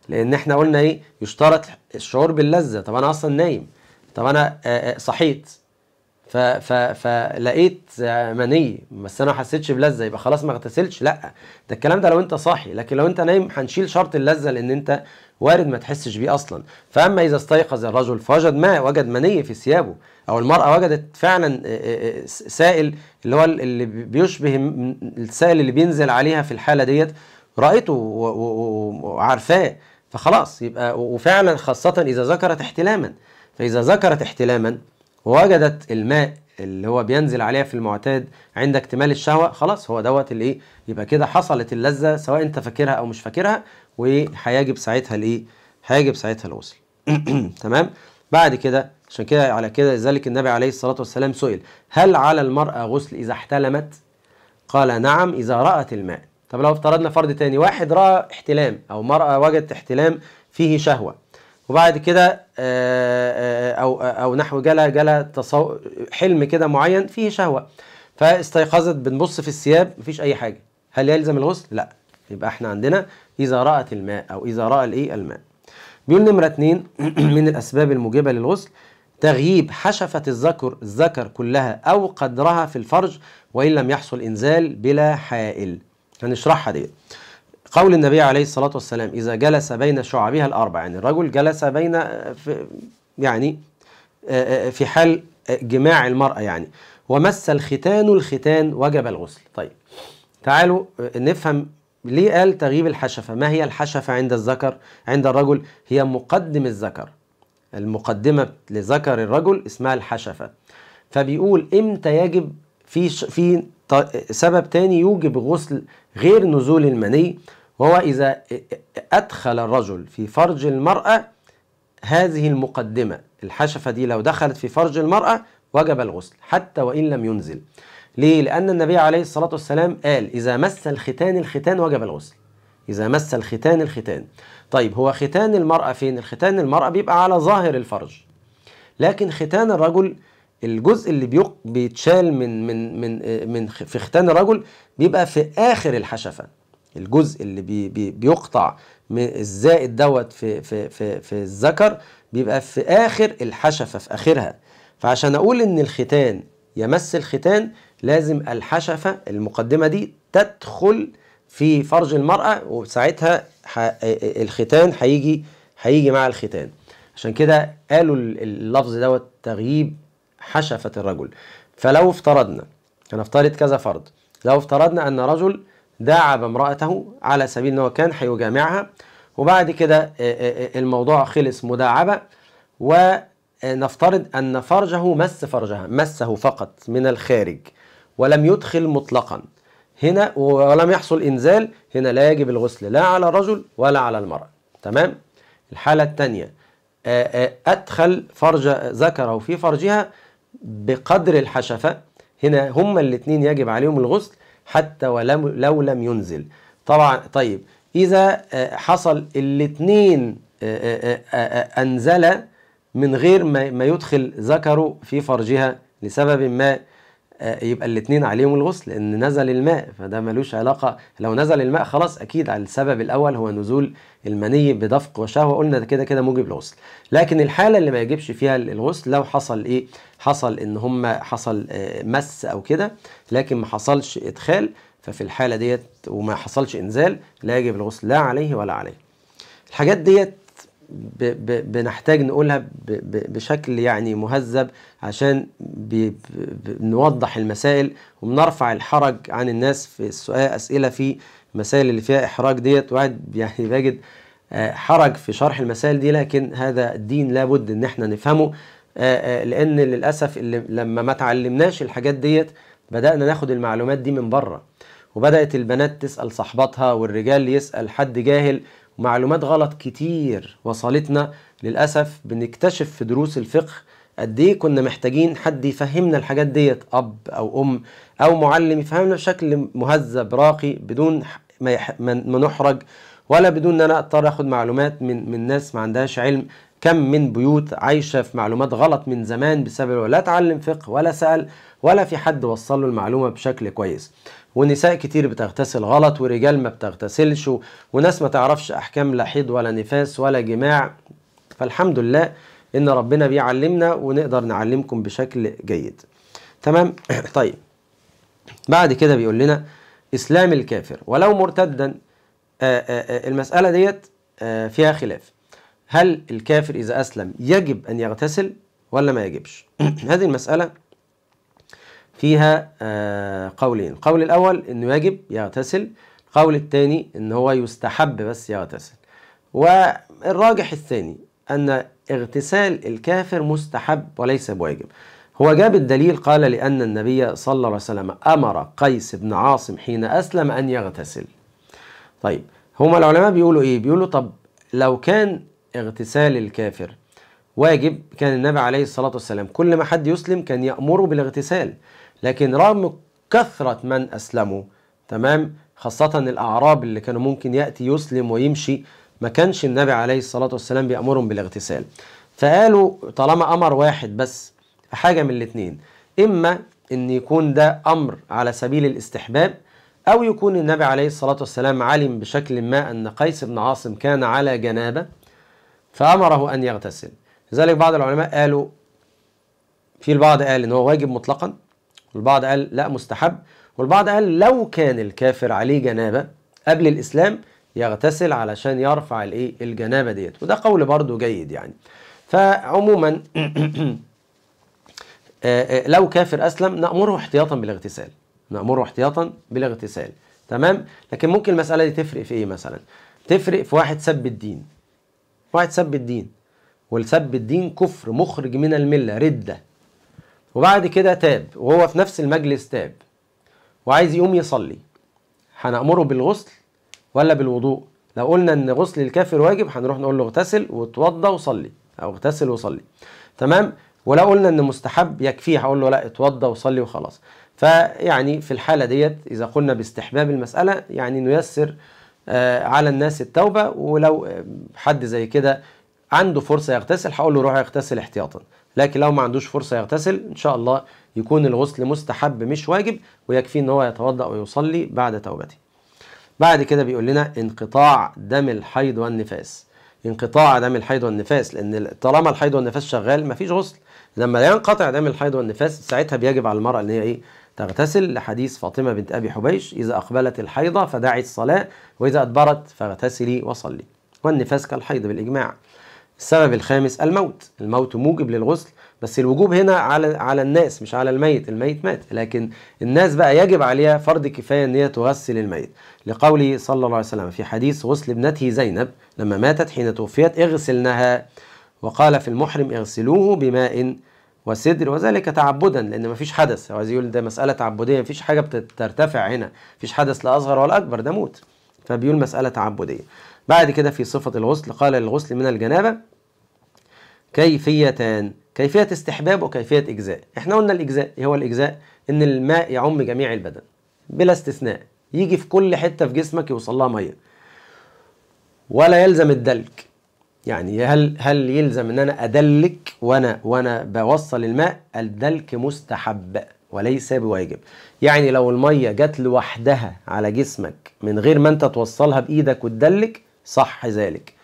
لان احنا قلنا ايه يشترط الشعور باللذه طب انا اصلا نايم طب انا آه، آه، صحيت ف ف فلقيت مني بس انا ما حسيتش بلذه يبقى خلاص ما اغتسلش لا ده الكلام ده لو انت صاحي لكن لو انت نايم هنشيل شرط اللذه لان انت وارد ما تحسش بيه اصلا فاما اذا استيقظ الرجل فوجد ما وجد مني في ثيابه او المراه وجدت فعلا آه، سائل اللي هو اللي بيشبه السائل اللي بينزل عليها في الحاله ديت رايته وعارفاه فخلاص يبقى وفعلا خاصة إذا ذكرت احتلاما فإذا ذكرت احتلاما ووجدت الماء اللي هو بينزل عليها في المعتاد عند اكتمال الشهوة خلاص هو دوت إيه؟ يبقى كده حصلت اللذة سواء انت فاكرها او مش فاكرها وهيجب ساعتها الايه هيجب ساعتها الغسل تمام بعد كده عشان كده على كده ذلك النبي عليه الصلاة والسلام سئل هل على المرأة غسل إذا احتلمت قال نعم إذا رأت الماء طب لو افترضنا فرض تاني واحد رأى احتلام أو مرأة وجدت احتلام فيه شهوة وبعد كده آه، آه، أو أو نحو جلا جلا حلم كده معين فيه شهوة فاستيقظت بنبص في الثياب مفيش أي حاجة هل يلزم الغسل؟ لا يبقى احنا عندنا إذا رأت الماء أو إذا رأى الإيه الماء بيقول نمرة اتنين من الأسباب الموجبة للغسل تغييب حشفة الذكر الذكر كلها أو قدرها في الفرج وإن لم يحصل إنزال بلا حائل هنشرحها يعني دي قول النبي عليه الصلاة والسلام إذا جلس بين شعبها الأربع يعني الرجل جلس بين آه، في يعني آه، آه، في حال جماع المرأة يعني ومس الختان الختان وجب الغسل طيب تعالوا نفهم ليه قال تغيب الحشفة ما هي الحشفة عند الذكر عند الرجل هي مقدم الذكر المقدمة لذكر الرجل اسمها الحشفة فبيقول امتى يجب في في سبب تاني يوجب غسل غير نزول المني وهو إذا أدخل الرجل في فرج المرأة هذه المقدمة الحشفة دي لو دخلت في فرج المرأة وجب الغسل حتى وإن لم ينزل ليه؟ لأن النبي عليه الصلاة والسلام قال إذا مس الختان الختان وجب الغسل إذا مس الختان الختان طيب هو ختان المرأة فين؟ الختان المرأة بيبقى على ظاهر الفرج لكن ختان الرجل الجزء اللي بيق بيتشال من من من آه، من في ختان الرجل بيبقى في اخر الحشفه الجزء اللي بي بي بيقطع الزائد دوت في في في في الذكر بيبقى في اخر الحشفه في اخرها فعشان اقول ان الختان يمس الختان لازم الحشفه المقدمه دي تدخل في فرج المراه وساعتها آه، آه، الختان هيجي هيجي مع الختان عشان كده قالوا اللفظ دوت تغييب حشفة الرجل فلو افترضنا هنفترض كذا فرض لو افترضنا أن رجل داعب امرأته على سبيل أنه كان هيجامعها وبعد كده آه، آه، آه، الموضوع خلص مداعبة ونفترض أن فرجه مس فرجها مسه فقط من الخارج ولم يدخل مطلقا هنا ولم يحصل إنزال هنا لا يجب الغسل لا على الرجل ولا على المرأة تمام الحالة الثانية أدخل فرج ذكره في فرجها بقدر الحشفة هنا هما الاثنين يجب عليهم الغسل حتى ولو لو لم ينزل طبعا طيب إذا آه، حصل الاثنين آه، آه، أنزل من غير ما يدخل ذكره في فرجها لسبب ما آه، يبقى الاثنين عليهم الغسل ان نزل الماء فده ملوش علاقه لو نزل الماء خلاص اكيد على السبب الاول هو نزول المني بدفق وشهوه قلنا كده كده موجب الغسل لكن الحاله اللي ما يجبش فيها الغسل لو حصل ايه حصل ان هم حصل آه، مس او كده لكن ما حصلش ادخال ففي الحاله ديت وما حصلش انزال لا يجب الغسل لا عليه ولا عليه الحاجات ديت بنحتاج نقولها بشكل يعني مهذب عشان بنوضح المسائل وبنرفع الحرج عن الناس في السؤال اسئله في المسائل اللي فيها احراج ديت واحد يعني بيجد آه، حرج في شرح المسائل دي لكن هذا الدين لابد ان احنا نفهمه آه، آه، لان للاسف اللي لما ما تعلمناش الحاجات ديت بدانا ناخد المعلومات دي من بره وبدات البنات تسال صاحبتها والرجال يسال حد جاهل معلومات غلط كتير وصلتنا للأسف بنكتشف في دروس الفقه قد ايه كنا محتاجين حد يفهمنا الحاجات ديت اب او ام او معلم يفهمنا بشكل مهذب راقي بدون ما, ما نحرج ولا بدون ان انا اضطر اخد معلومات من من ناس ما عندهاش علم كم من بيوت عايشه في معلومات غلط من زمان بسبب ولا اتعلم فقه ولا سال ولا في حد وصل له المعلومه بشكل كويس ونساء كتير بتغتسل غلط ورجال ما بتغتسلش وناس ما تعرفش احكام لا حيض ولا نفاس ولا جماع فالحمد لله ان ربنا بيعلمنا ونقدر نعلمكم بشكل جيد تمام طيب بعد كده بيقول لنا اسلام الكافر ولو مرتدا آآ آه، آآ آه، آه، المساله ديت فيها خلاف هل الكافر اذا اسلم يجب ان يغتسل ولا ما يجبش هذه المساله فيها آه، قولين القول الأول أنه يجب يغتسل القول الثاني أن هو يستحب بس يغتسل والراجح الثاني أن اغتسال الكافر مستحب وليس بواجب هو جاب الدليل قال لأن النبي صلى الله عليه وسلم أمر قيس بن عاصم حين أسلم أن يغتسل طيب هما العلماء بيقولوا إيه بيقولوا طب لو كان اغتسال الكافر واجب كان النبي عليه الصلاة والسلام كل ما حد يسلم كان يأمره بالاغتسال لكن رغم كثرة من أسلموا تمام خاصة الأعراب اللي كانوا ممكن يأتي يسلم ويمشي ما كانش النبي عليه الصلاة والسلام بيأمرهم بالاغتسال فقالوا طالما أمر واحد بس حاجة من الاتنين إما إن يكون ده أمر على سبيل الاستحباب أو يكون النبي عليه الصلاة والسلام علم بشكل ما أن قيس بن عاصم كان على جنابة فأمره أن يغتسل لذلك بعض العلماء قالوا في البعض قال إن هو واجب مطلقا البعض قال لا مستحب والبعض قال لو كان الكافر عليه جنابة قبل الإسلام يغتسل علشان يرفع الايه الجنابه ديت وده قول برضو جيد يعني فعموما آه، آه، لو كافر اسلم نامره احتياطا بالاغتسال نامره احتياطا بالاغتسال تمام لكن ممكن المساله دي تفرق في ايه مثلا تفرق في واحد سب الدين واحد سب الدين والسب الدين كفر مخرج من المله رده وبعد كده تاب وهو في نفس المجلس تاب وعايز يقوم يصلي هنأمره بالغسل ولا بالوضوء لو قلنا ان غسل الكافر واجب هنروح نقول له اغتسل واتوضى وصلي او اغتسل وصلي تمام ولو قلنا ان مستحب يكفيه هقول له لا اتوضى وصلي وخلاص فيعني في الحاله ديت اذا قلنا باستحباب المساله يعني نيسر آه، على الناس التوبه ولو آه، حد زي كده عنده فرصه يغتسل هقول له روح اغتسل احتياطا لكن لو ما عندوش فرصه يغتسل ان شاء الله يكون الغسل مستحب مش واجب ويكفي ان هو يتوضا ويصلي بعد توبته بعد كده بيقول لنا انقطاع دم الحيض والنفاس انقطاع دم الحيض والنفاس لان طالما الحيض والنفاس شغال مفيش غسل لما ينقطع دم الحيض والنفاس ساعتها بيجب على المراه ان هي ايه تغتسل لحديث فاطمه بنت ابي حبيش اذا اقبلت الحيضه فدعي الصلاه واذا ادبرت فاغتسلي وصلي والنفاس كالحيض بالاجماع السبب الخامس الموت الموت موجب للغسل بس الوجوب هنا على على الناس مش على الميت الميت مات لكن الناس بقى يجب عليها فرض كفايه ان هي تغسل الميت لقوله صلى الله عليه وسلم في حديث غسل ابنته زينب لما ماتت حين توفيت اغسلنها وقال في المحرم اغسلوه بماء وسدر وذلك تعبدا لان مفيش حدث هو عايز يقول ده مساله تعبديه مفيش حاجه بترتفع هنا مفيش حدث لا اصغر ولا اكبر ده موت فبيقول مساله تعبديه بعد كده في صفة الغسل قال للغسل من الجنابة كيفيتان كيفية استحباب وكيفية إجزاء احنا قلنا الإجزاء ايه هو الإجزاء إن الماء يعم جميع البدن بلا استثناء يجي في كل حتة في جسمك يوصل لها مية ولا يلزم الدلك يعني هل هل يلزم ان انا ادلك وانا وانا بوصل الماء الدلك مستحب وليس بواجب يعني لو الميه جت لوحدها على جسمك من غير ما انت توصلها بايدك وتدلك صح ذلك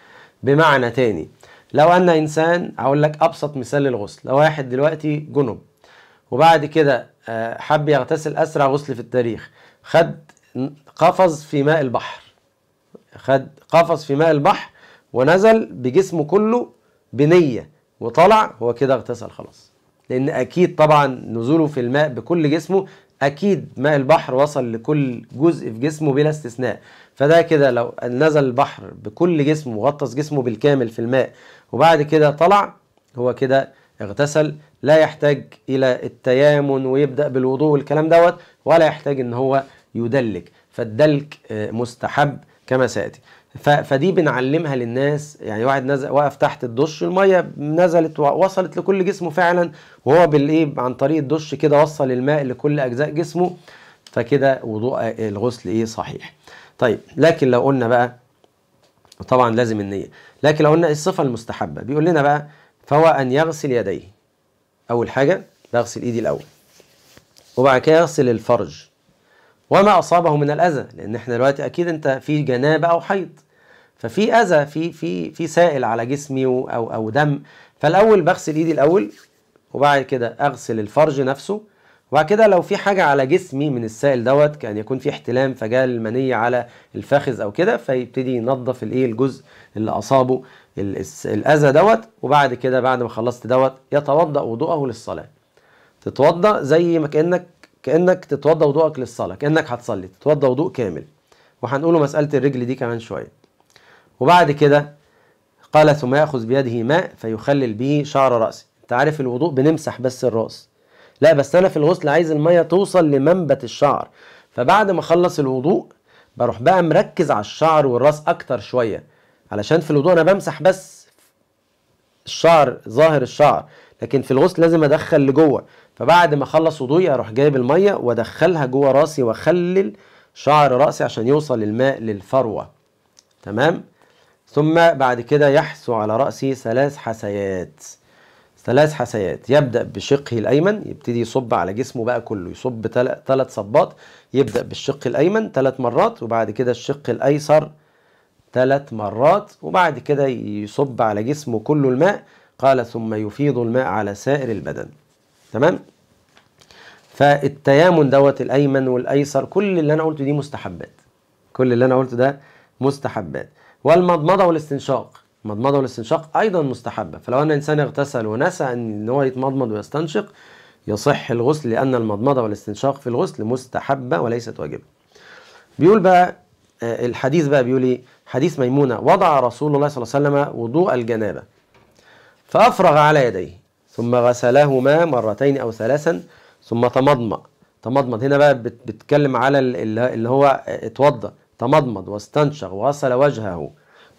بمعنى تاني لو أن إنسان هقول لك أبسط مثال للغسل لو واحد دلوقتي جنب وبعد كده آه، حب يغتسل أسرع غسل في التاريخ خد قفز في ماء البحر خد قفز في ماء البحر ونزل بجسمه كله بنية وطلع هو كده اغتسل خلاص لأن أكيد طبعا نزوله في الماء بكل جسمه أكيد ماء البحر وصل لكل جزء في جسمه بلا استثناء فده كده لو نزل البحر بكل جسمه وغطس جسمه بالكامل في الماء وبعد كده طلع هو كده اغتسل لا يحتاج الى التيامن ويبدا بالوضوء والكلام دوت ولا يحتاج ان هو يدلك فالدلك آه، مستحب كما سياتي فدي بنعلمها للناس يعني واحد نزل وقف تحت الدش الميه نزلت وصلت لكل جسمه فعلا وهو بالايه عن طريق الدش كده وصل الماء لكل اجزاء جسمه فكده وضوء الغسل ايه صحيح طيب لكن لو قلنا بقى طبعا لازم النية لكن لو قلنا الصفة المستحبة بيقول لنا بقى فهو أن يغسل يديه أول حاجة بغسل إيدي الأول وبعد كده يغسل الفرج وما أصابه من الأذى لأن إحنا دلوقتي أكيد أنت في جنابة أو حيض ففي أذى في في في سائل على جسمي أو أو دم فالأول بغسل إيدي الأول وبعد كده أغسل الفرج نفسه وبعد كده لو في حاجه على جسمي من السائل دوت كان يكون في احتلام فجاء المنيه على الفخذ او كده فيبتدي ينظف الايه الجزء اللي اصابه الاذى دوت وبعد كده بعد ما خلصت دوت يتوضا وضوءه للصلاه تتوضا زي ما كانك كانك تتوضا وضوءك للصلاه كانك هتصلي تتوضا وضوء كامل وهنقوله مساله الرجل دي كمان شويه وبعد كده قال ثم ياخذ بيده ماء فيخلل به شعر راسه انت عارف الوضوء بنمسح بس الراس لا بس انا في الغسل عايز الميه توصل لمنبت الشعر فبعد ما اخلص الوضوء بروح بقى مركز على الشعر والراس اكتر شويه علشان في الوضوء انا بمسح بس الشعر ظاهر الشعر لكن في الغسل لازم ادخل لجوه فبعد ما اخلص وضوئي اروح جايب الميه وادخلها جوه راسي واخلل شعر راسي عشان يوصل الماء للفروه تمام ثم بعد كده يحسو على راسي ثلاث حسيات ثلاث حسيات يبدا بشقه الايمن يبتدي يصب على جسمه بقى كله يصب ثلاث صبات يبدا بالشق الايمن ثلاث مرات وبعد كده الشق الايسر ثلاث مرات وبعد كده يصب على جسمه كله الماء قال ثم يفيض الماء على سائر البدن تمام فالتيامن دوت الايمن والايسر كل اللي انا قلته دي مستحبات كل اللي انا قلته ده مستحبات والمضمضه والاستنشاق المضمضه والاستنشاق ايضا مستحبه فلو ان الانسان اغتسل ونسى ان هو يتمضمض ويستنشق يصح الغسل لان المضمضه والاستنشاق في الغسل مستحبه وليست واجبه بيقول بقى آه، الحديث بقى بيقول ايه حديث ميمونه وضع رسول الله صلى الله عليه وسلم وضوء الجنابه فافرغ على يديه ثم غسلهما مرتين او ثلاثا ثم تمضمض تمضمض هنا بقى بتتكلم على اللي هو اتوضى تمضمض واستنشق وغسل وجهه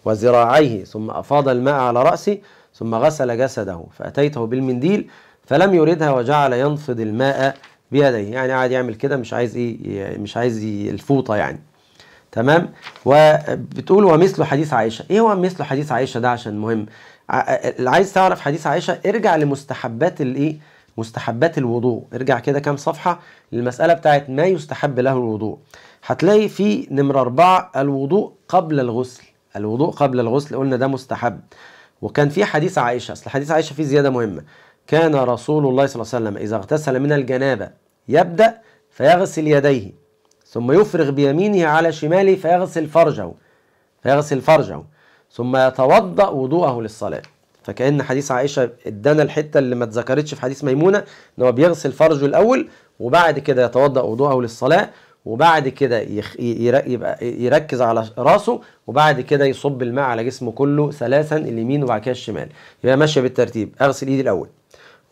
وذراعيه ثم أفاض الماء على رأسي ثم غسل جسده فأتيته بالمنديل فلم يردها وجعل ينفض الماء بيديه يعني قاعد يعمل كده مش عايز ايه مش عايز الفوطه يعني تمام وبتقول ومثل حديث عائشه ايه هو مثل حديث عائشه ده عشان مهم اللي عايز تعرف حديث عائشه ارجع لمستحبات الايه مستحبات الوضوء ارجع كده كام صفحه للمساله بتاعت ما يستحب له الوضوء هتلاقي في نمره أربعة الوضوء قبل الغسل الوضوء قبل الغسل قلنا ده مستحب وكان في حديث عائشة أصل حديث عائشة فيه زيادة مهمة كان رسول الله صلى الله عليه وسلم إذا اغتسل من الجنابة يبدأ فيغسل يديه ثم يفرغ بيمينه على شماله فيغسل فرجه فيغسل فرجه ثم يتوضأ وضوءه للصلاة فكأن حديث عائشة ادانا الحتة اللي ما اتذكرتش في حديث ميمونة ان هو بيغسل فرجه الأول وبعد كده يتوضأ وضوءه للصلاة وبعد كده يخ... يبقى يركز على راسه وبعد كده يصب الماء على جسمه كله ثلاثا اليمين وبعد كده الشمال يبقى ماشيه بالترتيب اغسل ايدي الاول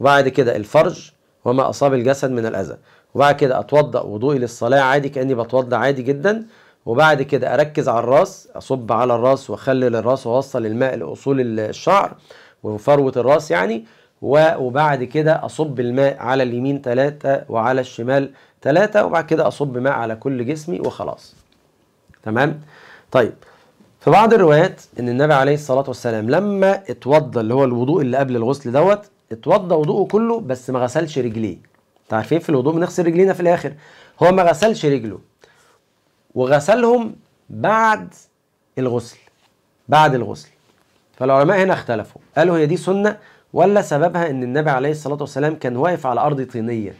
وبعد كده الفرج وما اصاب الجسد من الاذى وبعد كده اتوضا وضوئي للصلاه عادي كاني بتوضا عادي جدا وبعد كده اركز على الراس اصب على الراس واخلل الراس واوصل الماء لاصول الشعر وفروه الراس يعني وبعد كده اصب الماء على اليمين ثلاثه وعلى الشمال ثلاثة وبعد كده أصب ماء على كل جسمي وخلاص تمام طيب في بعض الروايات ان النبي عليه الصلاه والسلام لما اتوضى اللي هو الوضوء اللي قبل الغسل دوت اتوضى وضوءه كله بس ما غسلش رجليه تعرفين في الوضوء بنغسل رجلينا في الاخر هو ما غسلش رجله وغسلهم بعد الغسل بعد الغسل فالعلماء هنا اختلفوا قالوا هي دي سنه ولا سببها ان النبي عليه الصلاه والسلام كان واقف على ارض طينيه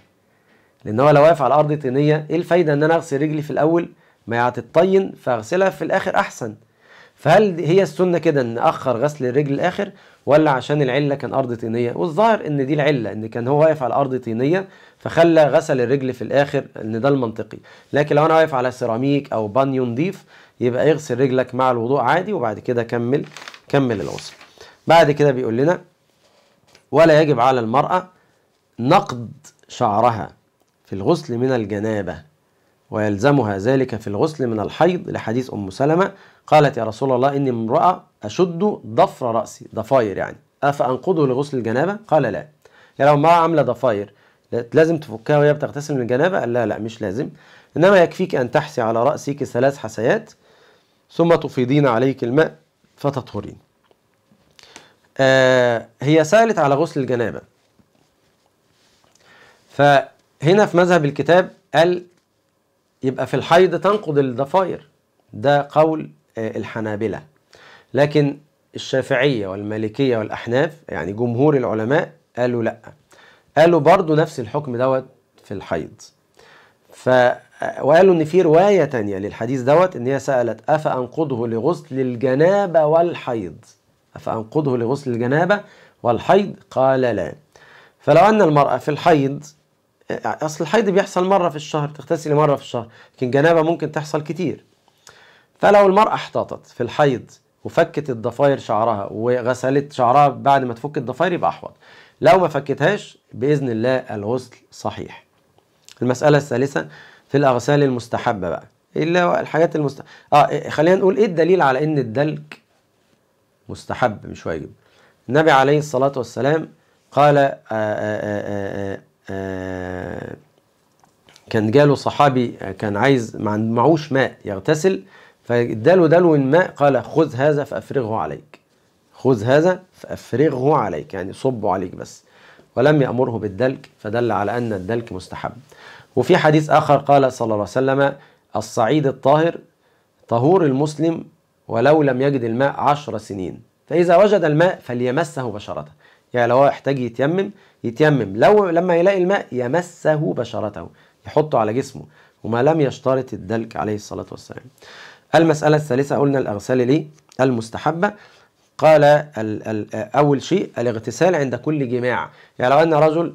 لان هو لو واقف على ارض طينيه ايه الفايده ان انا اغسل رجلي في الاول ما هي هتتطين فاغسلها في الاخر احسن فهل هي السنه كده ان اخر غسل الرجل الاخر ولا عشان العله كان ارض طينيه والظاهر ان دي العله ان كان هو واقف على ارض طينيه فخلى غسل الرجل في الاخر ان ده المنطقي لكن لو انا واقف على سيراميك او بانيو نضيف يبقى اغسل رجلك مع الوضوء عادي وبعد كده كمل كمل الغسل بعد كده بيقول لنا ولا يجب على المراه نقد شعرها في الغسل من الجنابة ويلزمها ذلك في الغسل من الحيض لحديث أم سلمة قالت يا رسول الله إني امرأة أشد ضفر رأسي ضفاير يعني أفأنقضه لغسل الجنابة قال لا يعني لو امرأة عاملة ضفاير لازم تفكها وهي بتغتسل من الجنابة قال لا لا مش لازم إنما يكفيك أن تحسي على رأسك ثلاث حسيات ثم تفيضين عليك الماء فتطهرين آه هي سالت على غسل الجنابة ف هنا في مذهب الكتاب قال يبقى في الحيض تنقض الضفائر ده قول آه، الحنابلة لكن الشافعية والمالكية والأحناف يعني جمهور العلماء قالوا لأ قالوا برضو نفس الحكم دوت في الحيض ف آه، وقالوا ان في روايه تانية للحديث دوت ان هي سالت افانقضه لغسل الجنابه والحيض افانقضه لغسل الجنابه والحيض قال لا فلو ان المراه في الحيض اصل الحيض بيحصل مره في الشهر تغتسلي مره في الشهر لكن جنابه ممكن تحصل كتير فلو المراه احتاطت في الحيض وفكت الضفاير شعرها وغسلت شعرها بعد ما تفك الضفاير يبقى احوط لو ما فكتهاش باذن الله الغسل صحيح المساله الثالثه في الاغسال المستحبه بقى الا الحاجات المست اه إيه، خلينا نقول ايه الدليل على ان الدلك مستحب مش واجب النبي عليه الصلاه والسلام قال آآ آه، آآ آه، آآ آه، آه، كان جاله صحابي آه، كان عايز ما معهوش ماء يغتسل فاداله دلو ماء قال خذ هذا فافرغه عليك خذ هذا فافرغه عليك يعني صبه عليك بس ولم يأمره بالدلك فدل على أن الدلك مستحب وفي حديث آخر قال صلى الله عليه وسلم الصعيد الطاهر طهور المسلم ولو لم يجد الماء عشر سنين فإذا وجد الماء فليمسه بشرته يعني لو هو يحتاج يتيمم يتيمم لو لما يلاقي الماء يمسه بشرته يحطه على جسمه وما لم يشترط الدلك عليه الصلاة والسلام المسألة الثالثة قلنا الأغسال ليه المستحبة قال ال ال أول شيء الاغتسال عند كل جماع يعني لو أن رجل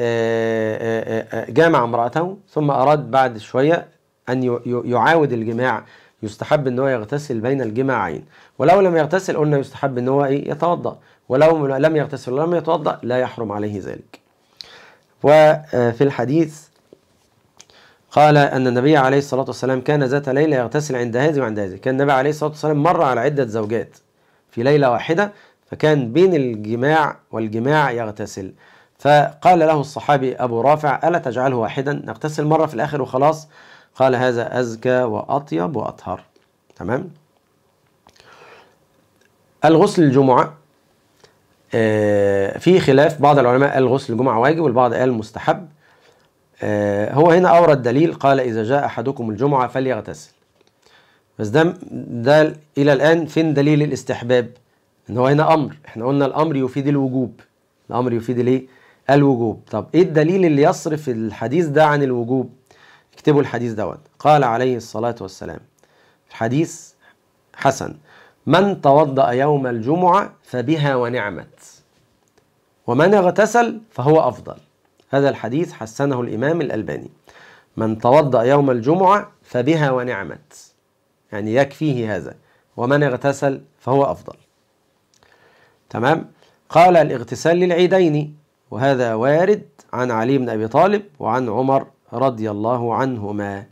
آه، آه، آه، جامع امرأته ثم أراد بعد شوية أن يعاود الجماع يستحب أن هو يغتسل بين الجماعين ولو لم يغتسل قلنا يستحب أن هو إيه يتوضأ ولو لم يغتسل ولم يتوضأ لا يحرم عليه ذلك وفي آه، الحديث قال أن النبي عليه الصلاة والسلام كان ذات ليلة يغتسل عند هذه وعند هذه كان النبي عليه الصلاة والسلام مر على عدة زوجات في ليلة واحدة فكان بين الجماع والجماع يغتسل فقال له الصحابي أبو رافع ألا تجعله واحدا نغتسل مرة في الآخر وخلاص قال هذا أزكى وأطيب وأطهر تمام الغسل الجمعة آه، في خلاف بعض العلماء قال غسل الجمعة واجب والبعض قال مستحب آه، هو هنا أورد دليل قال إذا جاء أحدكم الجمعة فليغتسل بس ده ده إلى الآن فين دليل الاستحباب؟ إن هو هنا أمر إحنا قلنا الأمر يفيد الوجوب الأمر يفيد الإيه؟ الوجوب طب إيه الدليل اللي يصرف الحديث ده عن الوجوب؟ اكتبوا الحديث دوت قال عليه الصلاة والسلام الحديث حسن من توضأ يوم الجمعة فبها ونعمت ومن اغتسل فهو أفضل هذا الحديث حسنه الإمام الألباني من توضأ يوم الجمعة فبها ونعمت يعني يكفيه هذا ومن اغتسل فهو أفضل تمام قال الاغتسال للعيدين وهذا وارد عن علي بن أبي طالب وعن عمر رضي الله عنهما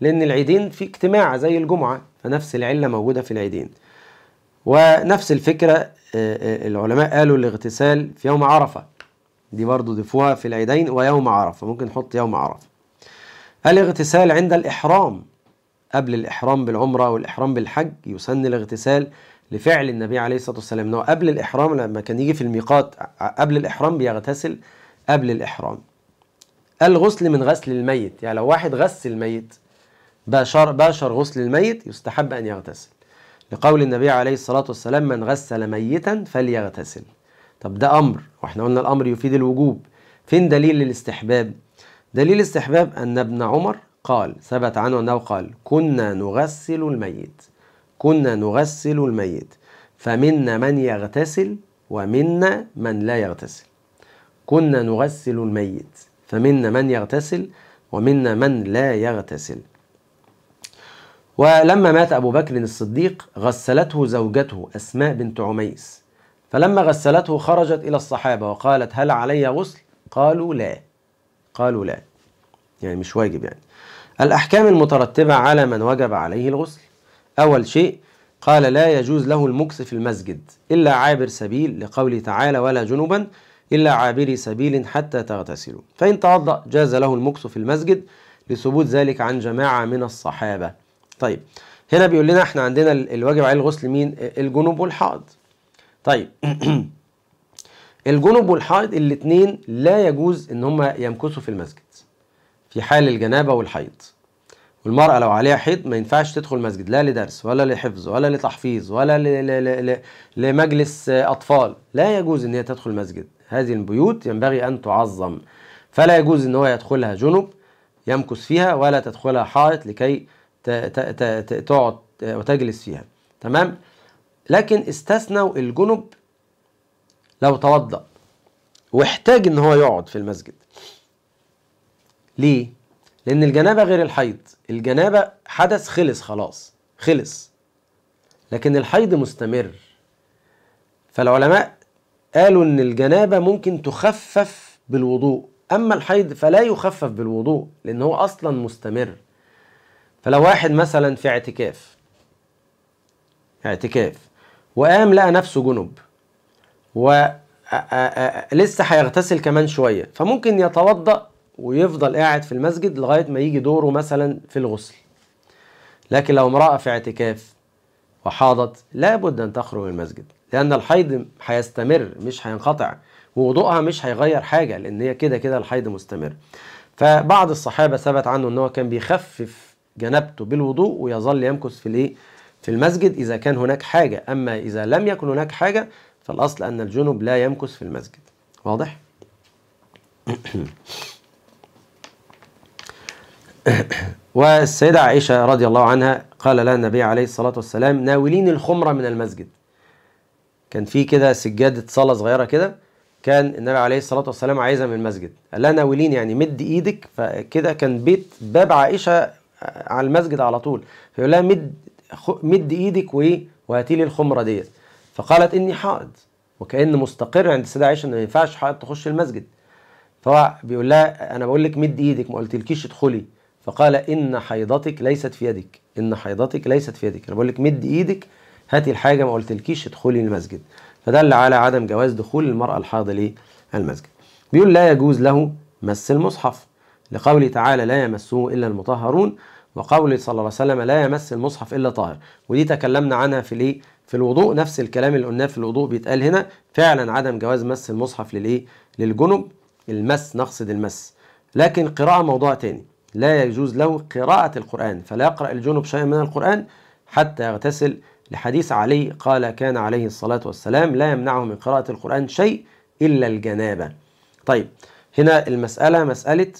لأن العيدين في اجتماع زي الجمعة فنفس العلة موجودة في العيدين ونفس الفكرة آه، آه، العلماء قالوا الاغتسال في يوم عرفة دي برضو ضيفوها في العيدين ويوم عرفة ممكن نحط يوم عرفة الاغتسال عند الإحرام قبل الإحرام بالعمرة والإحرام بالحج يسن الاغتسال لفعل النبي عليه الصلاة والسلام إنه قبل الإحرام لما كان يجي في الميقات قبل الإحرام بيغتسل قبل الإحرام الغسل من غسل الميت يعني لو واحد غسل الميت باشر, باشر غسل الميت يستحب أن يغتسل لقول النبي عليه الصلاة والسلام من غسل ميتا فليغتسل طب ده أمر وإحنا قلنا الأمر يفيد الوجوب فين دليل الاستحباب دليل الاستحباب أن ابن عمر قال ثبت عنه أنه قال كنا نغسل الميت كنا نغسل الميت فمنا من يغتسل ومنا من لا يغتسل كنا نغسل الميت فمنا من يغتسل ومنا من لا يغتسل ولما مات أبو بكر الصديق غسلته زوجته أسماء بنت عميس فلما غسلته خرجت إلى الصحابة وقالت هل علي غسل؟ قالوا لا قالوا لا يعني مش واجب يعني الأحكام المترتبة على من وجب عليه الغسل أول شيء قال لا يجوز له المكس في المسجد إلا عابر سبيل لقوله تعالى ولا جنبا إلا عابري سبيل حتى تغتسلوا فإن توضأ جاز له المكس في المسجد لثبوت ذلك عن جماعة من الصحابة طيب هنا بيقول لنا احنا عندنا الواجب عليه الغسل مين الجنوب والحائض طيب الجنوب والحائض الاثنين لا يجوز ان هم يمكثوا في المسجد في حال الجنابه والحيض والمرأة لو عليها حيض ما ينفعش تدخل مسجد لا لدرس ولا لحفظ ولا لتحفيظ ولا ل ل ل لمجلس أطفال لا يجوز إن هي تدخل مسجد هذه البيوت ينبغي أن تعظم فلا يجوز إن هو يدخلها جنب يمكث فيها ولا تدخلها حائط لكي تقعد وتجلس فيها تمام لكن استثنوا الجنب لو توضأ واحتاج ان هو يقعد في المسجد ليه لان الجنابه غير الحيض الجنابه حدث خلص خلاص خلص لكن الحيض مستمر فالعلماء قالوا ان الجنابه ممكن تخفف بالوضوء اما الحيض فلا يخفف بالوضوء لان هو اصلا مستمر فلو واحد مثلا في اعتكاف اعتكاف وقام لقى نفسه جنب و لسه هيغتسل كمان شويه فممكن يتوضا ويفضل قاعد في المسجد لغايه ما يجي دوره مثلا في الغسل لكن لو امراه في اعتكاف وحاضت لابد ان تخرج من المسجد لان الحيض هيستمر مش هينقطع ووضوءها مش هيغير حاجه لان هي كده كده الحيض مستمر فبعض الصحابه ثبت عنه ان هو كان بيخفف جنبته بالوضوء ويظل يمكث في الايه في المسجد اذا كان هناك حاجه اما اذا لم يكن هناك حاجه فالاصل ان الجنب لا يمكث في المسجد واضح والسيدة عائشة رضي الله عنها قال لها النبي عليه الصلاة والسلام ناولين الخمرة من المسجد كان في كده سجادة صلاة صغيرة كده كان النبي عليه الصلاة والسلام عايزها من المسجد قال لها ناولين يعني مد ايدك فكده كان بيت باب عائشة على المسجد على طول فيقول لها مد مد ايدك وايه وهاتي لي الخمره ديت فقالت اني حائض وكان مستقر عند السيده عائشه ان ما ينفعش حائض تخش المسجد فهو بيقول لها انا بقول لك مد ايدك ما قلتلكيش ادخلي فقال ان حيضتك ليست في يدك ان حيضتك ليست في يدك انا بقول لك مد ايدك هاتي الحاجه ما قلتلكيش ادخلي المسجد فدل على عدم جواز دخول المراه الحائض للمسجد بيقول لا يجوز له مس المصحف لقوله تعالى لا يمسه إلا المطهرون وقوله صلى الله عليه وسلم لا يمس المصحف إلا طاهر ودي تكلمنا عنها في الإيه؟ في الوضوء نفس الكلام اللي قلناه في الوضوء بيتقال هنا فعلا عدم جواز مس المصحف للإيه؟ للجنب المس نقصد المس لكن قراءة موضوع تاني لا يجوز له قراءة القرآن فلا يقرأ الجنب شيئا من القرآن حتى يغتسل لحديث علي قال كان عليه الصلاة والسلام لا يمنعه من قراءة القرآن شيء إلا الجنابة طيب هنا المسألة مسألة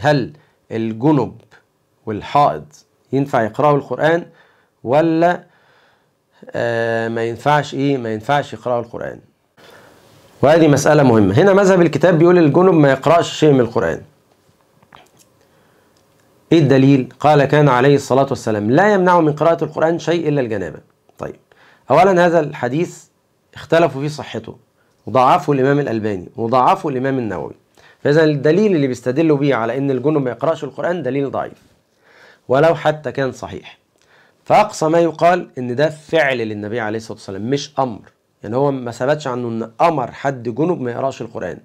هل الجنب والحائض ينفع يقرأوا القرآن ولا آه ما ينفعش ايه ما ينفعش يقرأوا القرآن وهذه مسألة مهمة هنا مذهب الكتاب بيقول الجنب ما يقرأش شيء من القرآن ايه الدليل قال كان عليه الصلاة والسلام لا يمنعه من قراءة القرآن شيء إلا الجنابة طيب أولا هذا الحديث اختلفوا في صحته وضعفه الإمام الألباني وضعفه الإمام النووي فإذا الدليل اللي بيستدلوا بيه على إن الجن ما يقرأش القرآن دليل ضعيف ولو حتى كان صحيح فأقصى ما يقال إن ده فعل للنبي عليه الصلاة والسلام مش أمر يعني هو ما ثبتش عنه إن أمر حد جنوب ما يقرأش القرآن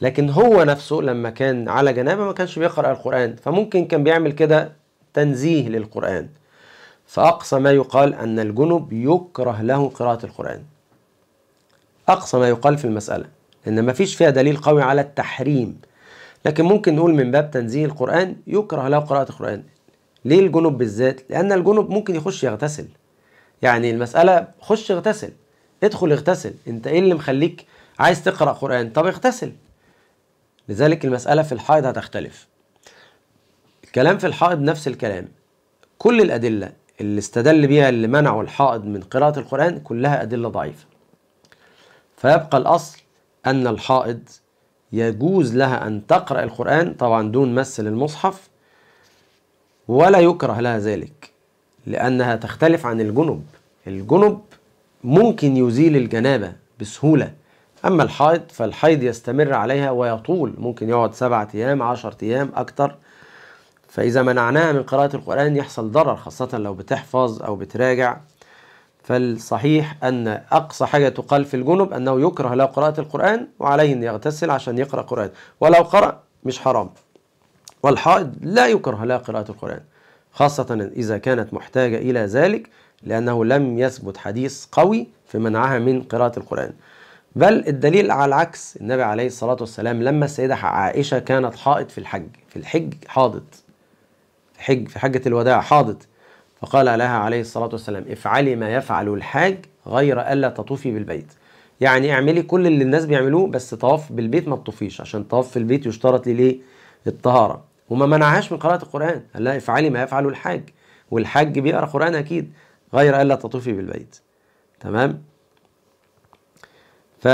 لكن هو نفسه لما كان على جنابه ما كانش بيقرأ القرآن فممكن كان بيعمل كده تنزيه للقرآن فأقصى ما يقال أن الجنب يكره له قراءة القرآن أقصى ما يقال في المسألة لأن ما فيش فيها دليل قوي على التحريم لكن ممكن نقول من باب تنزيه القرآن يكره له قراءة القرآن ليه الجنوب بالذات؟ لأن الجنوب ممكن يخش يغتسل يعني المسألة خش اغتسل ادخل اغتسل انت ايه اللي مخليك عايز تقرأ قرآن طب اغتسل لذلك المسألة في الحائض هتختلف الكلام في الحائض نفس الكلام كل الأدلة اللي استدل بيها اللي منعوا الحائض من قراءة القرآن كلها أدلة ضعيفة فيبقى الأصل أن الحائض يجوز لها أن تقرأ القرآن طبعا دون مس للمصحف ولا يكره لها ذلك لأنها تختلف عن الجنب الجنب ممكن يزيل الجنابة بسهولة أما الحائض فالحيض يستمر عليها ويطول ممكن يقعد سبعة أيام عشر أيام أكتر فإذا منعناها من قراءة القرآن يحصل ضرر خاصة لو بتحفظ أو بتراجع فالصحيح أن أقصى حاجة تقال في الجنب أنه يكره له قراءة القرآن وعليه أن يغتسل عشان يقرأ قرآن ولو قرأ مش حرام والحائض لا يكره لها قراءة القرآن خاصة إذا كانت محتاجة إلى ذلك لأنه لم يثبت حديث قوي في منعها من قراءة القرآن بل الدليل على العكس النبي عليه الصلاة والسلام لما السيدة عائشة كانت حائض في الحج في الحج حاضت حج في حجة الوداع حاضت فقال لها عليه الصلاة والسلام افعلي ما يفعل الحاج غير ألا تطوفي بالبيت يعني اعملي كل اللي الناس بيعملوه بس طواف بالبيت ما تطوفيش عشان طواف في البيت يشترط لي ليه الطهارة وما منعهاش من قراءة القرآن قال لها افعلي ما يفعل الحاج والحاج بيقرأ قرآن أكيد غير ألا تطوفي بالبيت تمام ف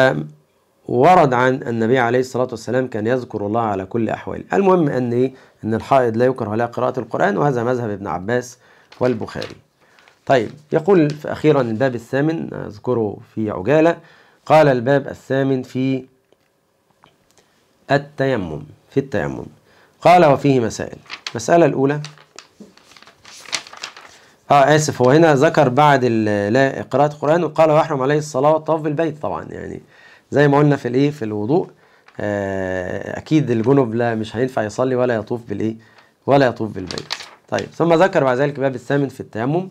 ورد عن النبي عليه الصلاة والسلام كان يذكر الله على كل أحواله المهم أن إيه؟ إن الحائض لا يكره لها قراءة القرآن وهذا مذهب ابن عباس والبخاري طيب يقول أخيرا الباب الثامن أذكره في عجالة قال الباب الثامن في التيمم في التيمم قال وفيه مسائل المسألة الأولى اه اسف هو هنا ذكر بعد لا قراءة القرآن وقال واحرم عليه الصلاة والطواف بالبيت طبعا يعني زي ما قلنا في الايه في الوضوء آه اكيد الجنب لا مش هينفع يصلي ولا يطوف بالايه ولا يطوف بالبيت طيب ثم ذكر بعد ذلك باب الثامن في التيمم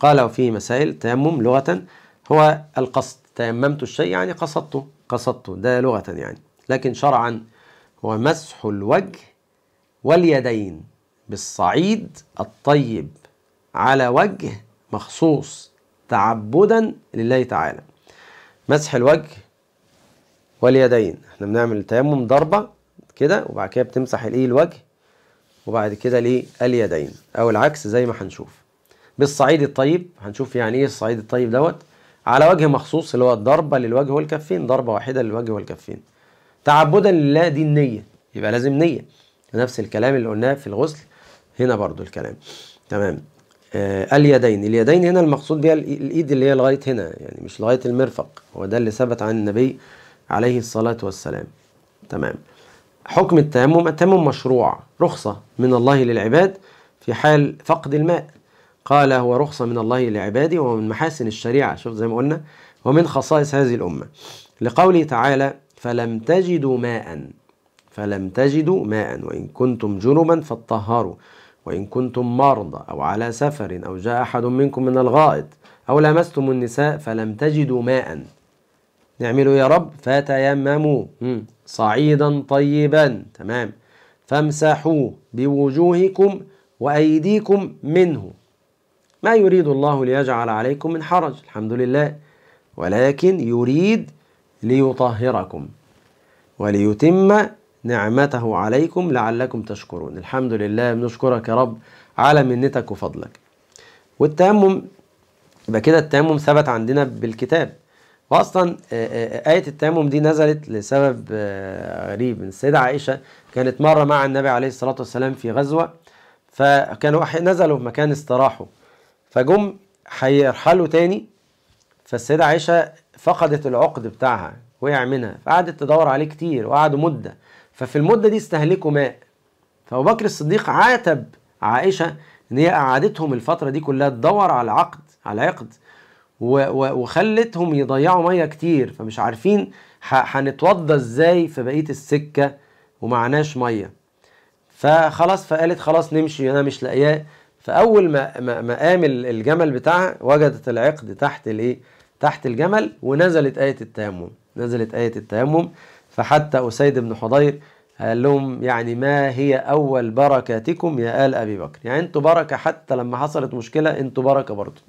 قال وفي مسائل التيمم لغة هو القصد تيممت الشيء يعني قصدته قصدته ده لغة يعني لكن شرعا هو مسح الوجه واليدين بالصعيد الطيب على وجه مخصوص تعبدا لله تعالى مسح الوجه واليدين احنا بنعمل التيمم ضربة كده وبعد كده بتمسح الايه الوجه وبعد كده لليدين أو العكس زي ما هنشوف بالصعيد الطيب هنشوف يعني إيه الصعيد الطيب دوت على وجه مخصوص اللي هو الضربة للوجه والكفين ضربة واحدة للوجه والكفين تعبدا لله دي النية يبقى لازم نية نفس الكلام اللي قلناه في الغسل هنا برضو الكلام تمام آه اليدين اليدين هنا المقصود بها الايد اللي هي لغايه هنا يعني مش لغايه المرفق هو ده اللي ثبت عن النبي عليه الصلاه والسلام تمام حكم التيمم التيمم مشروع رخصة من الله للعباد في حال فقد الماء قال هو رخصة من الله لعباده ومن محاسن الشريعة شوف زي ما قلنا ومن خصائص هذه الأمة لقوله تعالى فلم تجدوا ماء فلم تجدوا ماء وإن كنتم جنبا فطهروا وإن كنتم مرضى أو على سفر أو جاء أحد منكم من الغائط أو لمستم النساء فلم تجدوا ماء نعمله يا رب فتيمموا صعيدا طيبا تمام فامسحوا بوجوهكم وأيديكم منه ما يريد الله ليجعل عليكم من حرج الحمد لله ولكن يريد ليطهركم وليتم نعمته عليكم لعلكم تشكرون الحمد لله بنشكرك يا رب على منتك وفضلك والتيمم يبقى كده التيمم ثبت عندنا بالكتاب واصلا آه، آه، آية التيمم دي نزلت لسبب آه، غريب السيدة عائشة كانت مرة مع النبي عليه الصلاة والسلام في غزوة فكانوا نزلوا في مكان استراحوا فجم هيرحلوا تاني فالسيدة عائشة فقدت العقد بتاعها وقع منها فقعدت تدور عليه كتير وقعدوا مدة ففي المدة دي استهلكوا ماء فأبو بكر الصديق عاتب عائشة إن هي قعدتهم الفترة دي كلها تدور على العقد على العقد وخلتهم يضيعوا ميه كتير فمش عارفين هنتوضى ازاي في بقيه السكه ومعناش ميه فخلاص فقالت خلاص نمشي انا مش لاقياه فاول ما ما قام الجمل بتاعها وجدت العقد تحت الايه تحت الجمل ونزلت ايه التيمم نزلت ايه التيمم فحتى اسيد بن حضير قال لهم يعني ما هي اول بركاتكم يا ال ابي بكر يعني انتوا بركه حتى لما حصلت مشكله انتوا بركه برضه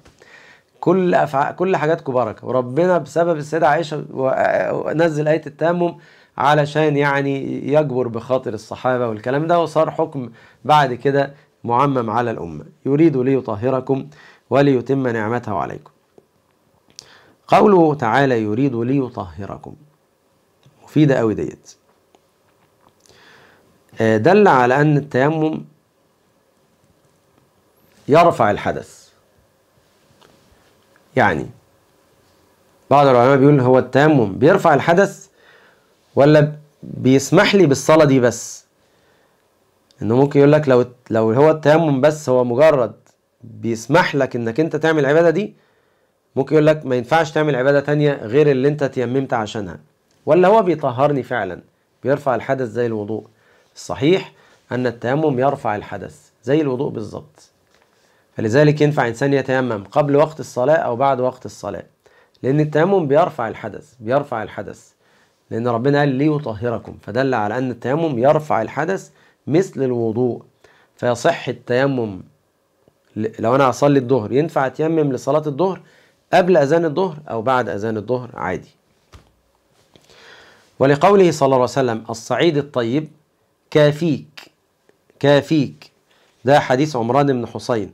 كل أفع... كل حاجاتكم بركه وربنا بسبب السيده عائشه نزل ايه التيمم علشان يعني يجبر بخاطر الصحابه والكلام ده وصار حكم بعد كده معمم على الامه يريد ليطهركم وليتم نعمته عليكم قوله تعالى يريد ليطهركم مفيده قوي ديت آه، دل على ان التيمم يرفع الحدث يعني بعض العلماء بيقول هو التيمم بيرفع الحدث ولا بيسمح لي بالصلاة دي بس انه ممكن يقول لك لو لو هو التيمم بس هو مجرد بيسمح لك انك انت تعمل العبادة دي ممكن يقول لك ما ينفعش تعمل عبادة تانية غير اللي انت تيممت عشانها ولا هو بيطهرني فعلا بيرفع الحدث زي الوضوء الصحيح ان التيمم يرفع الحدث زي الوضوء بالظبط فلذلك ينفع إنسان يتيمم قبل وقت الصلاة أو بعد وقت الصلاة لأن التيمم بيرفع الحدث بيرفع الحدث لأن ربنا قال ليطهركم فدل على أن التيمم يرفع الحدث مثل الوضوء فيصح التيمم لو أنا هصلي الظهر ينفع أتيمم لصلاة الظهر قبل أذان الظهر أو بعد أذان الظهر عادي ولقوله صلى الله عليه وسلم الصعيد الطيب كافيك كافيك ده حديث عمران بن حسين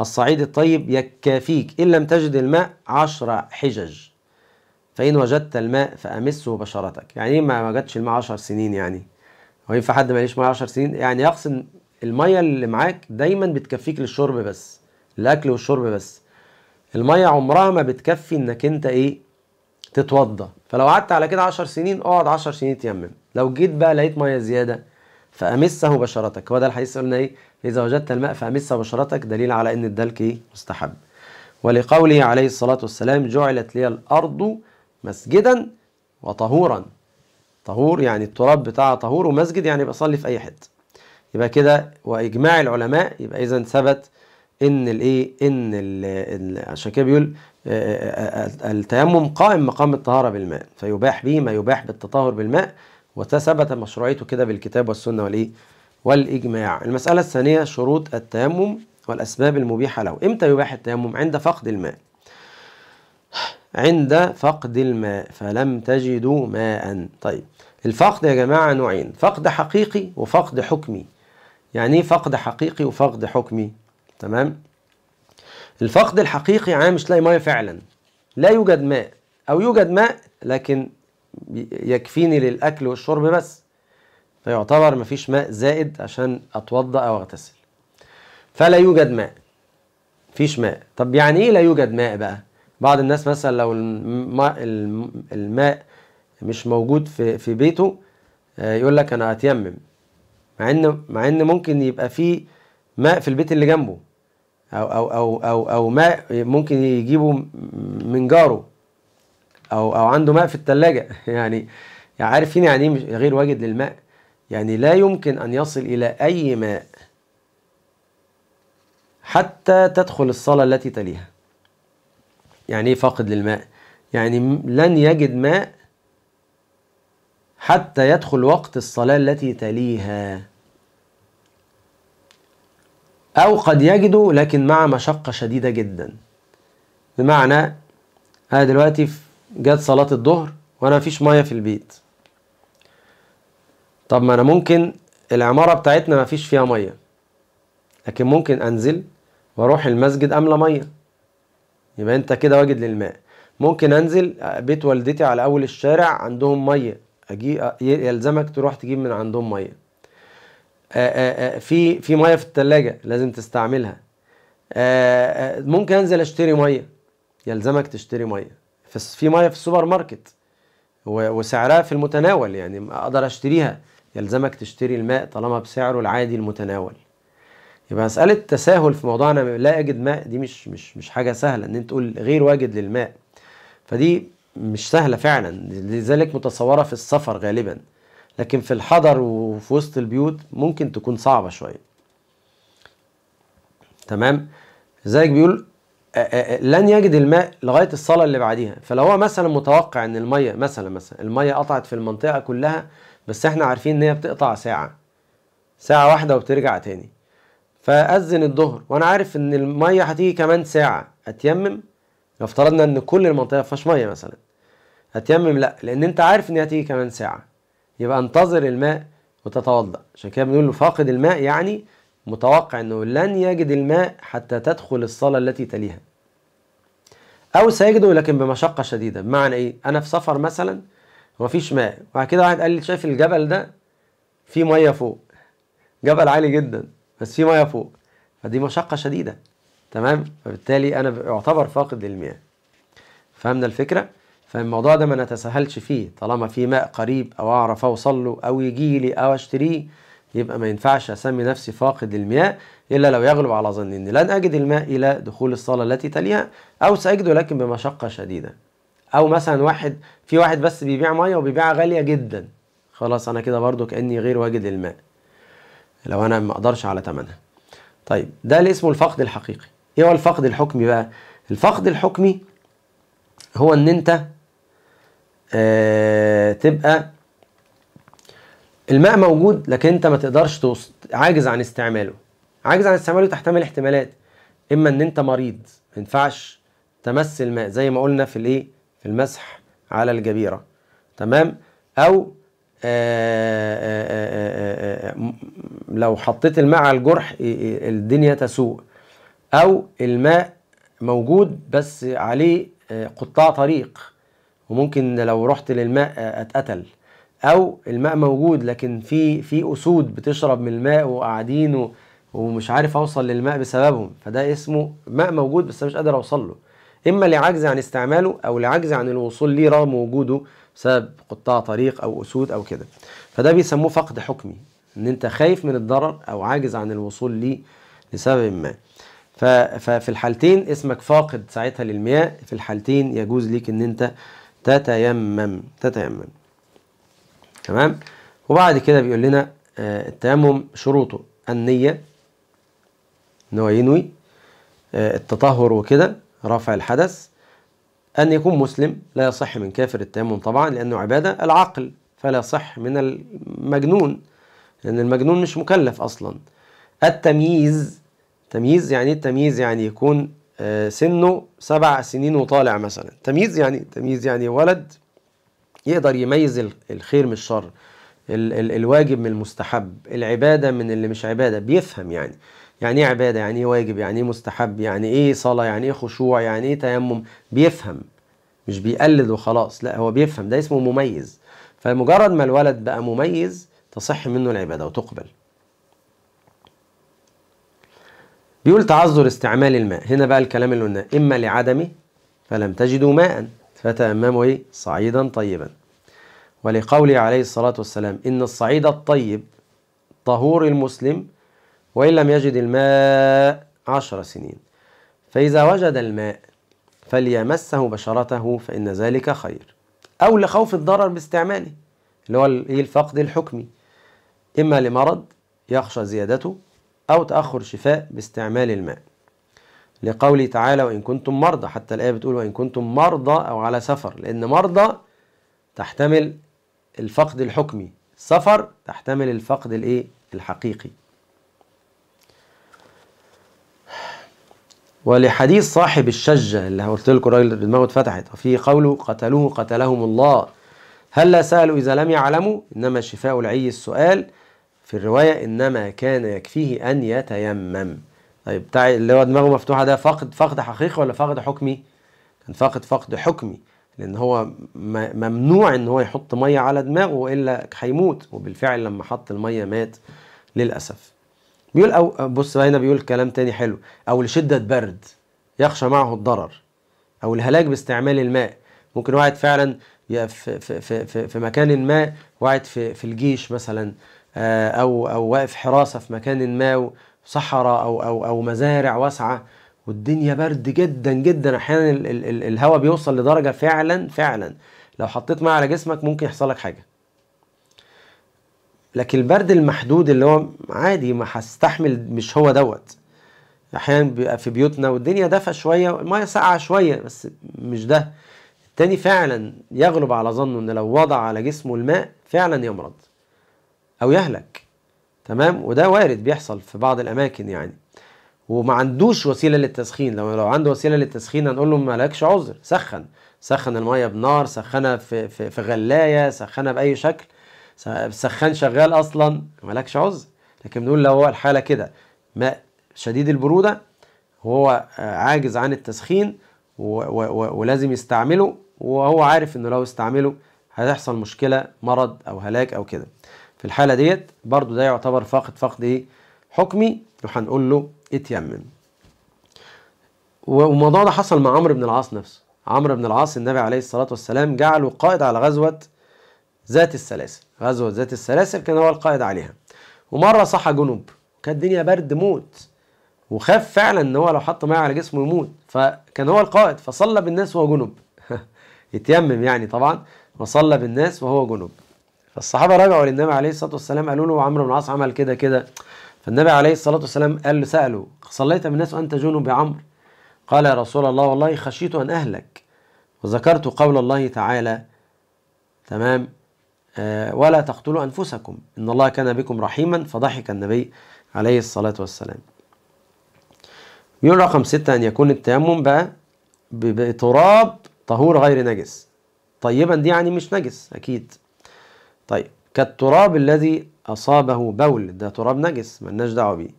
الصعيد الطيب يكافيك إن لم تجد الماء عشر حجج فإن وجدت الماء فأمسه بشرتك يعني إيه ما وجدتش الماء عشر سنين يعني هو ينفع حد ليش مية عشر سنين يعني يقصد المية اللي معاك دايما بتكفيك للشرب بس الأكل والشرب بس المية عمرها ما بتكفي إنك أنت إيه تتوضى فلو قعدت على كده عشر سنين اقعد عشر سنين تيمم لو جيت بقى لقيت مية زيادة فامسه بشرتك هو ده الحديث قلنا ايه اذا وجدت الماء فامسه بشرتك دليل على ان الدلك ايه مستحب ولقوله عليه الصلاه والسلام جعلت لي الارض مسجدا وطهورا طهور يعني التراب بتاعها طهور ومسجد يعني بصلي في اي حته يبقى كده واجماع العلماء يبقى اذا ثبت ان الايه ان الـ عشان كده بيقول التيمم قائم مقام الطهاره بالماء فيباح به ما يباح بالتطهر بالماء وتثبت مشروعيته كده بالكتاب والسنة والإيه؟ والإجماع المسألة الثانية شروط التيمم والأسباب المبيحة له إمتى يباح التيمم عند فقد الماء عند فقد الماء فلم تجدوا ماء طيب الفقد يا جماعة نوعين فقد حقيقي وفقد حكمي يعني ايه فقد حقيقي وفقد حكمي تمام الفقد الحقيقي يعني مش تلاقي ميه فعلا لا يوجد ماء او يوجد ماء لكن يكفيني للاكل والشرب بس فيعتبر مفيش ماء زائد عشان اتوضا او اغتسل فلا يوجد ماء مفيش ماء طب يعني ايه لا يوجد ماء بقى بعض الناس مثلا لو الماء, الماء مش موجود في في بيته آه، يقول لك انا هتيمم مع ان مع ان ممكن يبقى في ماء في البيت اللي جنبه او او او او, أو ماء ممكن يجيبه من جاره او او عنده ماء في الثلاجه يعني-, يعني عارفين يعني ايه غير واجد للماء يعني لا يمكن ان يصل الى اي ماء حتى تدخل الصلاه التي تليها يعني ايه فاقد للماء يعني لن يجد ماء حتى يدخل وقت الصلاه التي تليها او قد يجده لكن مع مشقه شديده جدا بمعنى انا دلوقتي في جت صلاة الظهر وأنا مفيش مية في البيت طب ما أنا ممكن العمارة بتاعتنا مفيش فيها مية لكن ممكن أنزل وأروح المسجد أملى مية يبقى أنت كده واجد للماء ممكن أنزل بيت والدتي على أول الشارع عندهم مية أجي يلزمك تروح تجيب من عندهم مية آآ آآ في في مية في التلاجة لازم تستعملها ممكن أنزل أشتري مية يلزمك تشتري ميه في في ميه في السوبر ماركت وسعرها في المتناول يعني اقدر اشتريها يلزمك تشتري الماء طالما بسعره العادي المتناول يبقى مساله التساهل في موضوعنا لا اجد ماء دي مش مش مش حاجه سهله ان انت تقول غير واجد للماء فدي مش سهله فعلا لذلك متصوره في السفر غالبا لكن في الحضر وفي وسط البيوت ممكن تكون صعبه شويه تمام لذلك بيقول لن يجد الماء لغايه الصلاه اللي بعديها فلو هو مثلا متوقع ان الميه مثلا مثلا الميه قطعت في المنطقه كلها بس احنا عارفين ان هي بتقطع ساعه ساعه واحده وبترجع تاني فاذن الظهر وانا عارف ان الميه هتيجي كمان ساعه اتيمم لو افترضنا ان كل المنطقه فيهاش ميه مثلا هتيمم لا لان انت عارف ان هي هتيجي كمان ساعه يبقى انتظر الماء وتتوضا عشان كده بنقول فاقد الماء يعني متوقع أنه لن يجد الماء حتى تدخل الصلاة التي تليها أو سيجده لكن بمشقة شديدة بمعنى إيه؟ أنا في سفر مثلا ومفيش ماء وبعد كده واحد قال لي شايف الجبل ده فيه مية فوق جبل عالي جدا بس فيه مية فوق فدي مشقة شديدة تمام فبالتالي أنا يعتبر فاقد للمياه فهمنا الفكرة؟ فالموضوع ده ما نتساهلش فيه طالما في ماء قريب او اعرف اوصل له او يجي لي او اشتريه يبقى ما ينفعش أسمي نفسي فاقد للمياه إلا لو يغلب على ظني أني لن أجد الماء إلى دخول الصالة التي تليها أو سأجده لكن بمشقة شديدة أو مثلا واحد في واحد بس بيبيع مية وبيبيعها غالية جدا خلاص أنا كده برضو كأني غير واجد الماء لو أنا ما أقدرش على ثمنها طيب ده اللي اسمه الفقد الحقيقي إيه هو الفقد الحكمي بقى الفقد الحكمي هو ان انت آه تبقى الماء موجود لكن انت ما تقدرش توصل عاجز عن استعماله عاجز عن استعماله تحتمل احتمالات اما ان انت مريض ما ينفعش تمس الماء زي ما قلنا في الايه في المسح على الجبيره تمام او آآ آآ آآ لو حطيت الماء على الجرح الدنيا تسوء او الماء موجود بس عليه آه، قطاع طريق وممكن لو رحت للماء آه، اتقتل او الماء موجود لكن في في اسود بتشرب من الماء وقاعدين ومش عارف اوصل للماء بسببهم فده اسمه ماء موجود بس مش قادر اوصل له اما لعجز عن استعماله او لعجز عن الوصول ليه رغم وجوده بسبب قطاع طريق او اسود او كده فده بيسموه فقد حكمي ان انت خايف من الضرر او عاجز عن الوصول ليه لسبب ما ففي الحالتين اسمك فاقد ساعتها للمياه في الحالتين يجوز ليك ان انت تتيمم تتيمم تمام وبعد كده بيقول لنا آه، التيمم شروطه النية ان هو ينوي آه، التطهر وكده رفع الحدث أن يكون مسلم لا يصح من كافر التيمم طبعا لأنه عبادة العقل فلا يصح من المجنون لأن المجنون مش مكلف أصلا التمييز تمييز يعني إيه؟ التمييز يعني يكون آه، سنه سبع سنين وطالع مثلا تمييز يعني تمييز يعني ولد يقدر يميز الخير من الشر ال ال الواجب من المستحب العباده من اللي مش عباده بيفهم يعني يعني ايه عباده يعني ايه واجب يعني ايه مستحب يعني ايه صلاه يعني ايه خشوع يعني ايه تيمم بيفهم مش بيقلد وخلاص لا هو بيفهم ده اسمه مميز فمجرد ما الولد بقى مميز تصح منه العباده وتقبل بيقول تعذر استعمال الماء هنا بقى الكلام اللي قلناه اما لعدمه فلم تجدوا ماء فتأمموا إيه؟ صعيدا طيبا ولقوله عليه الصلاة والسلام إن الصعيد الطيب طهور المسلم وإن لم يجد الماء عشر سنين فإذا وجد الماء فليمسه بشرته فإن ذلك خير أو لخوف الضرر باستعماله اللي هو إيه الفقد الحكمي إما لمرض يخشى زيادته أو تأخر شفاء باستعمال الماء لقوله تعالى وإن كنتم مرضى حتى الآية بتقول وإن كنتم مرضى أو على سفر لأن مرضى تحتمل الفقد الحكمي سفر تحتمل الفقد الإيه الحقيقي ولحديث صاحب الشجة اللي قلت لكم الراجل دماغه اتفتحت وفي قوله قتلوه قتلهم الله هل لا سألوا إذا لم يعلموا إنما شفاء العي السؤال في الرواية إنما كان يكفيه أن يتيمم طيب بتاع اللي هو دماغه مفتوحه ده فقد فقد حقيقي ولا فقد حكمي؟ كان فقد فقد حكمي لان هو ممنوع ان هو يحط ميه على دماغه والا هيموت وبالفعل لما حط الميه مات للاسف. بيقول أو بص هنا بيقول كلام تاني حلو او لشده برد يخشى معه الضرر او الهلاك باستعمال الماء ممكن واحد فعلا في في في في مكان ما واحد في في الجيش مثلا آه، او او واقف حراسه في مكان ما صحراء او او او مزارع واسعه والدنيا برد جدا جدا احيانا الهواء بيوصل لدرجه فعلا فعلا لو حطيت ميه على جسمك ممكن يحصل لك حاجه لكن البرد المحدود اللي هو عادي ما هستحمل مش هو دوت احيانا بيبقى في بيوتنا والدنيا دافئه شويه والميه ساقعه شويه بس مش ده التاني فعلا يغلب على ظنه ان لو وضع على جسمه الماء فعلا يمرض او يهلك تمام وده وارد بيحصل في بعض الاماكن يعني وما عندوش وسيله للتسخين لو لو عنده وسيله للتسخين هنقول له مالكش عذر سخن سخن الميه بنار سخنها في في, في غلايه سخنها باي شكل سخن شغال اصلا مالكش عذر لكن بنقول لو هو الحاله كده ماء شديد البروده وهو آه، عاجز عن التسخين ولازم يستعمله وهو عارف انه لو استعمله هتحصل مشكله مرض او هلاك او كده في الحالة ديت برضو ده يعتبر فاقد فقد ايه حكمي وهنقول له اتيمم والموضوع ده حصل مع عمرو بن العاص نفسه عمرو بن العاص النبي عليه الصلاة والسلام جعله قائد على غزوة ذات السلاسل غزوة ذات السلاسل كان هو القائد عليها ومرة صحى جنوب كانت الدنيا برد موت وخاف فعلا ان هو لو حط ميه على جسمه يموت فكان هو القائد فصلى بالناس وهو جنوب يتيمم يعني طبعا وصلى بالناس وهو جنوب فالصحابه رجعوا للنبي عليه الصلاه والسلام قالوا له عمرو بن العاص عمل كده كده فالنبي عليه الصلاه والسلام قال له ساله صليت من الناس وانت جنب يا عمرو قال يا رسول الله والله خشيت ان اهلك وذكرت قول الله تعالى تمام آه ولا تقتلوا انفسكم ان الله كان بكم رحيما فضحك النبي عليه الصلاه والسلام يقول رقم ستة أن يكون التيمم بقى بتراب طهور غير نجس طيبا دي يعني مش نجس أكيد طيب كالتراب الذي أصابه بول ده تراب نجس ملناش دعوة بيه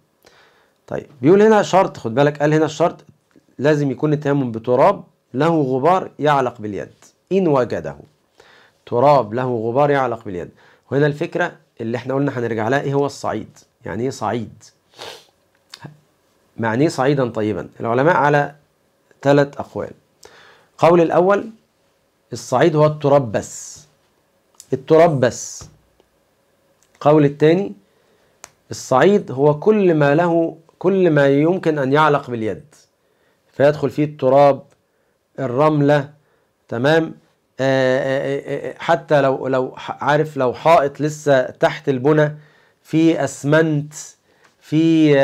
طيب بيقول هنا شرط خد بالك قال هنا الشرط لازم يكون التيمم بتراب له غبار يعلق باليد إن وجده تراب له غبار يعلق باليد وهنا الفكرة اللي احنا قلنا هنرجع لها ايه هو الصعيد يعني ايه صعيد معنيه صعيدا طيبا العلماء على ثلاث أقوال قول الأول الصعيد هو التراب بس التراب بس قول التاني الصعيد هو كل ما له كل ما يمكن أن يعلق باليد فيدخل فيه التراب الرملة تمام آه، آه، آه، حتى لو لو عارف لو حائط لسه تحت البنى في أسمنت في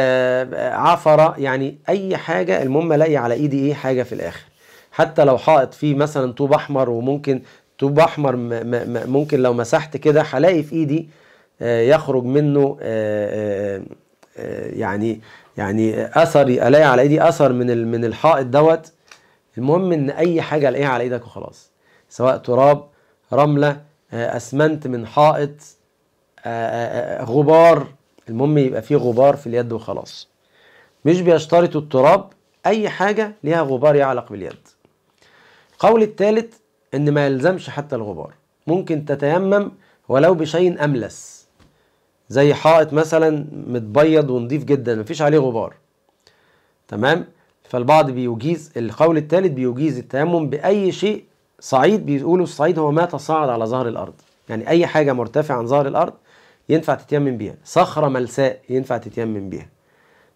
عفرة يعني أي حاجة المهم ألاقي على إيدي إيه حاجة في الآخر حتى لو حائط فيه مثلا طوب أحمر وممكن طوب احمر ممكن لو مسحت كده هلاقي في ايدي آه، يخرج منه آه، آه، يعني يعني اثر الاقي على ايدي اثر من من الحائط دوت المهم ان اي حاجه الاقيها على ايدك وخلاص سواء تراب رمله اسمنت من حائط غبار المهم يبقى فيه غبار في اليد وخلاص مش بيشترطوا التراب اي حاجه ليها غبار يعلق باليد القول الثالث ان ما يلزمش حتى الغبار ممكن تتيمم ولو بشيء املس زي حائط مثلا متبيض ونضيف جدا مفيش عليه غبار تمام فالبعض بيجيز القول الثالث بيجيز التيمم باي شيء صعيد بيقولوا الصعيد هو ما تصاعد على ظهر الارض يعني اي حاجه مرتفعه عن ظهر الارض ينفع تتيمم بيها صخره ملساء ينفع تتيمم بيها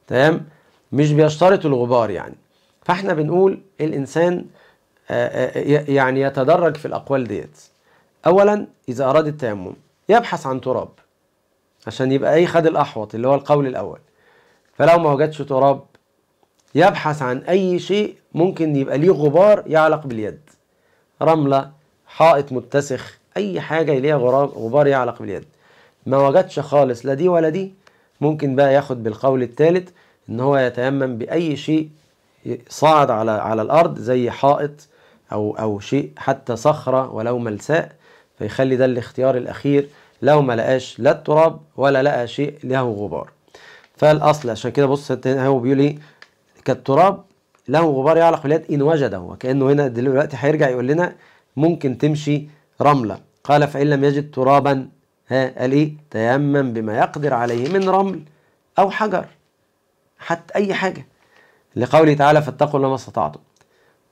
تمام مش بيشترط الغبار يعني فاحنا بنقول الانسان آه، آه، آه، يعني يتدرج في الأقوال ديت أولا إذا أراد التيمم يبحث عن تراب عشان يبقى أي خد الأحوط اللي هو القول الأول فلو ما وجدش تراب يبحث عن أي شيء ممكن يبقى ليه غبار يعلق باليد رملة حائط متسخ أي حاجة ليها غبار يعلق باليد ما وجدش خالص لا دي ولا دي ممكن بقى ياخد بالقول الثالث ان هو يتيمم باي شيء صعد على على الارض زي حائط أو أو شيء حتى صخرة ولو ملساء فيخلي ده الاختيار الأخير لو ما لقاش لا التراب ولا لقى شيء له غبار فالأصل عشان كده بص هو بيقول إيه كالتراب له غبار يعلق باليد إن وجده وكأنه هنا دلوقتي هيرجع يقول لنا ممكن تمشي رملة قال فإن لم يجد ترابا ها قال إيه تيمم بما يقدر عليه من رمل أو حجر حتى أي حاجة لقوله تعالى فاتقوا الله ما استطعتم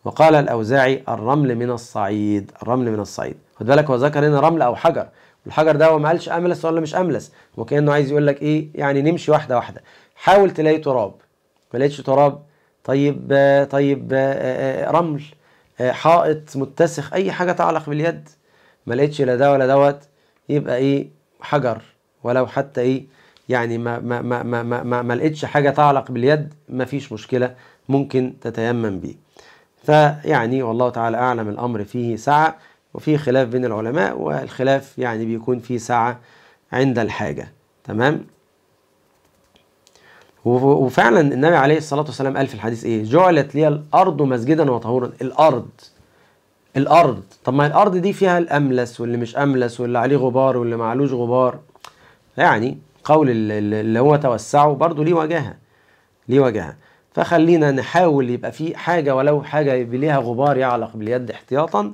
وقال الأوزاعي الرمل من الصعيد الرمل من الصعيد خد بالك هو ذكر هنا رمل أو حجر والحجر ده هو ما قالش أملس ولا مش أملس هو كأنه عايز يقول لك إيه يعني نمشي واحدة واحدة حاول تلاقي تراب ما لقيتش تراب طيب طيب آه، آه، آه، رمل حائط متسخ أي حاجة تعلق باليد ما لقيتش لا ده ولا دوت يبقى إيه حجر ولو حتى إيه يعني ما ما ما ما ما, ما لقيتش حاجة تعلق باليد ما فيش مشكلة ممكن تتيمم بيه فيعني والله تعالى أعلم الأمر فيه سعة وفي خلاف بين العلماء والخلاف يعني بيكون فيه سعة عند الحاجة تمام وفعلا النبي عليه الصلاة والسلام قال في الحديث إيه جعلت لي الأرض مسجدا وطهورا الأرض الأرض طب ما الأرض دي فيها الأملس واللي مش أملس واللي عليه غبار واللي معلوش غبار يعني قول اللي هو توسعه برضه ليه وجهه ليه وجهه فخلينا نحاول يبقى في حاجة ولو حاجة ليها غبار يعلق باليد احتياطا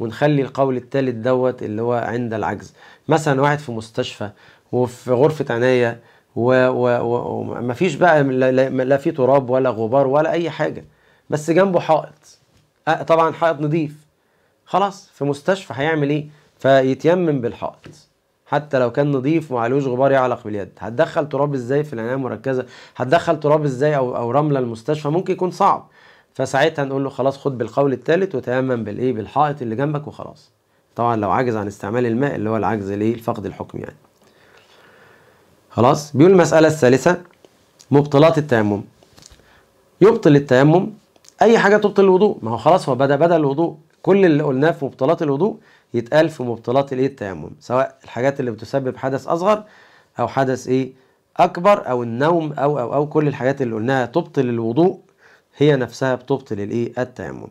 ونخلي القول التالت دوت اللي هو عند العجز مثلا واحد في مستشفى وفي غرفة عناية ومفيش بقى لا, لا في تراب ولا غبار ولا أي حاجة بس جنبه حائط طبعا حائط نضيف خلاص في مستشفى هيعمل ايه فيتيمم بالحائط حتى لو كان نظيف ومعلوش غبار يعلق باليد هتدخل تراب ازاي في العنايه المركزه هتدخل تراب ازاي او او رمله المستشفى ممكن يكون صعب فساعتها نقول له خلاص خد بالقول الثالث وتيمم بالايه بالحائط اللي جنبك وخلاص طبعا لو عاجز عن استعمال الماء اللي هو العجز الايه الفقد الحكم يعني خلاص بيقول المساله الثالثه مبطلات التيمم يبطل التيمم اي حاجه تبطل الوضوء ما هو خلاص هو بدا بدا الوضوء كل اللي قلناه في مبطلات الوضوء يتقال في مبطلات الايه التيمم سواء الحاجات اللي بتسبب حدث اصغر او حدث ايه اكبر او النوم او او او كل الحاجات اللي قلناها تبطل الوضوء هي نفسها بتبطل الايه التيمم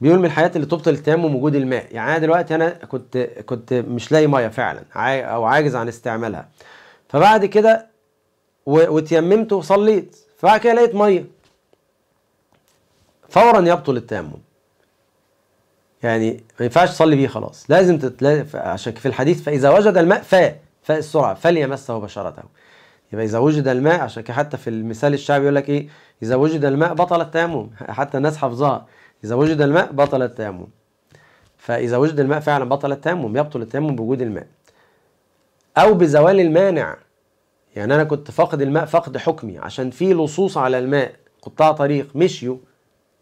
بيقول من الحاجات اللي تبطل التيمم وجود الماء يعني انا دلوقتي انا كنت كنت مش لاقي ميه فعلا او عاجز عن استعمالها فبعد كده وتيممت وصليت فبعد كده لقيت ميه فورا يبطل التيمم يعني ما ينفعش تصلي بيه خلاص لازم تتلا... عشان في الحديث فاذا وجد الماء فاء فاء السرعه فليمسه بشرته يبقى اذا وجد الماء عشان كده حتى في المثال الشعبي يقول لك ايه اذا وجد الماء بطل التيمم حتى الناس حافظاها اذا وجد الماء بطل التيمم فاذا وجد الماء فعلا بطل التيمم يبطل التيمم بوجود الماء او بزوال المانع يعني انا كنت فاقد الماء فقد حكمي عشان في لصوص على الماء قطاع طريق مشيوا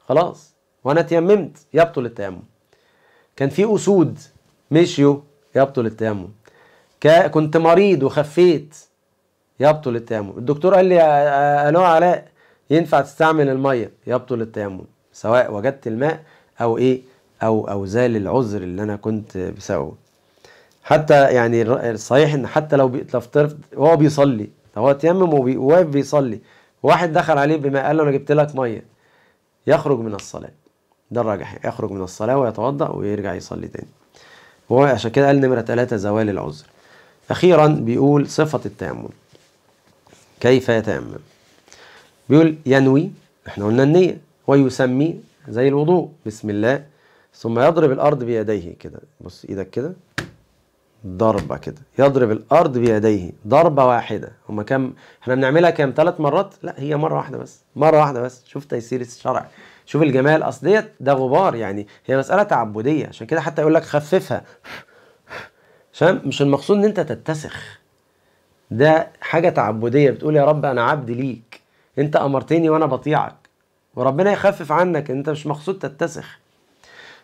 خلاص وانا تيممت يبطل التيمم كان في اسود مشيوا يبطل التيمم كنت مريض وخفيت يبطل التيمم الدكتور قال لي الو علاء ينفع تستعمل الميه يبطل التيمم سواء وجدت الماء او ايه او او زال العذر اللي انا كنت بسببه حتى يعني الصحيح ان حتى لو افترض وهو بيصلي هو تيمم وواقف بيصلي واحد دخل عليه بماء قال له انا جبت لك ميه يخرج من الصلاه ده الراجح يخرج من الصلاة ويتوضأ ويرجع يصلي تاني وهو عشان كده قال نمرة ثلاثة زوال العذر أخيرا بيقول صفة التأمل كيف يتأمل بيقول ينوي احنا قلنا النية ويسمي زي الوضوء بسم الله ثم يضرب الأرض بيديه كده بص إيدك كده ضربة كده يضرب الأرض بيديه ضربة واحدة هما كام احنا بنعملها كام ثلاث مرات لا هي مرة واحدة بس مرة واحدة بس شوف تيسير الشرع شوف الجمال اصل ديت ده غبار يعني هي مساله تعبديه عشان كده حتى يقول لك خففها عشان مش المقصود ان انت تتسخ ده حاجه تعبديه بتقول يا رب انا عبد ليك انت امرتني وانا بطيعك وربنا يخفف عنك ان انت مش مقصود تتسخ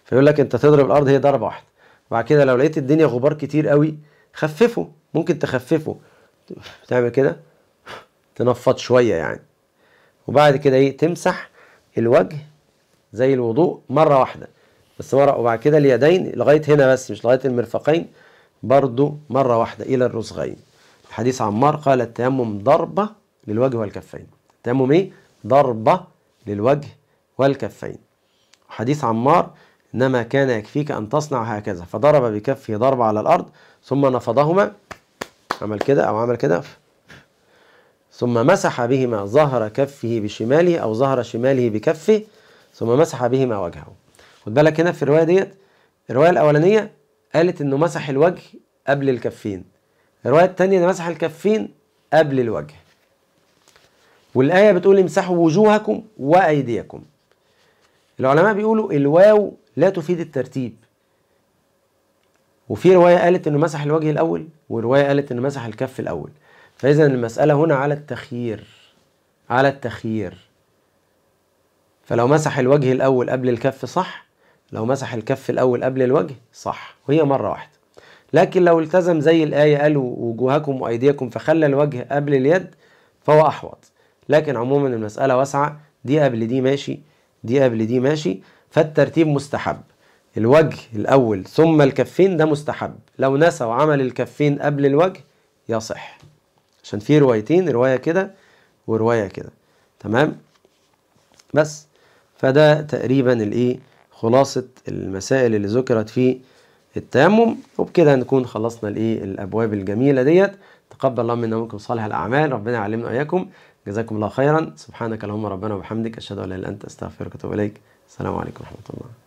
فيقول لك انت تضرب الارض هي ضربه واحده بعد كده لو لقيت الدنيا غبار كتير قوي خففه ممكن تخففه تعمل كده تنفض شويه يعني وبعد كده ايه تمسح الوجه زي الوضوء مرة واحدة بس مرة وبعد كده اليدين لغاية هنا بس مش لغاية المرفقين برضو مرة واحدة إلى الرسغين حديث عمار قال التيمم ضربة للوجه والكفين التيمم إيه؟ ضربة للوجه والكفين حديث عمار إنما كان يكفيك أن تصنع هكذا فضرب بكفه ضربة على الأرض ثم نفضهما عمل كده أو عمل كده ثم مسح بهما ظهر كفه بشماله أو ظهر شماله بكفه ثم مسح بهما وجهه خد بالك هنا في الروايه ديت الروايه الاولانيه قالت انه مسح الوجه قبل الكفين الروايه الثانيه انه مسح الكفين قبل الوجه والايه بتقول امسحوا وجوهكم وايديكم العلماء بيقولوا الواو لا تفيد الترتيب وفي روايه قالت انه مسح الوجه الاول وروايه قالت انه مسح الكف الاول فاذا المساله هنا على التخيير على التخيير فلو مسح الوجه الأول قبل الكف صح لو مسح الكف الأول قبل الوجه صح وهي مرة واحدة لكن لو التزم زي الآية قالوا وجوهكم وأيديكم فخلى الوجه قبل اليد فهو أحوط لكن عموما المسألة واسعة دي قبل دي ماشي دي قبل دي ماشي فالترتيب مستحب الوجه الأول ثم الكفين ده مستحب لو نسى وعمل الكفين قبل الوجه يصح عشان في روايتين رواية كده ورواية كده تمام بس فده تقريبا الايه خلاصة المسائل اللي ذكرت في التيمم وبكده نكون خلصنا الايه الابواب الجميلة ديت تقبل الله منا ومنكم صالح الاعمال ربنا يعلمنا واياكم جزاكم الله خيرا سبحانك اللهم ربنا وبحمدك اشهد ان لا اله الا انت استغفرك واتوب اليك السلام عليكم ورحمة الله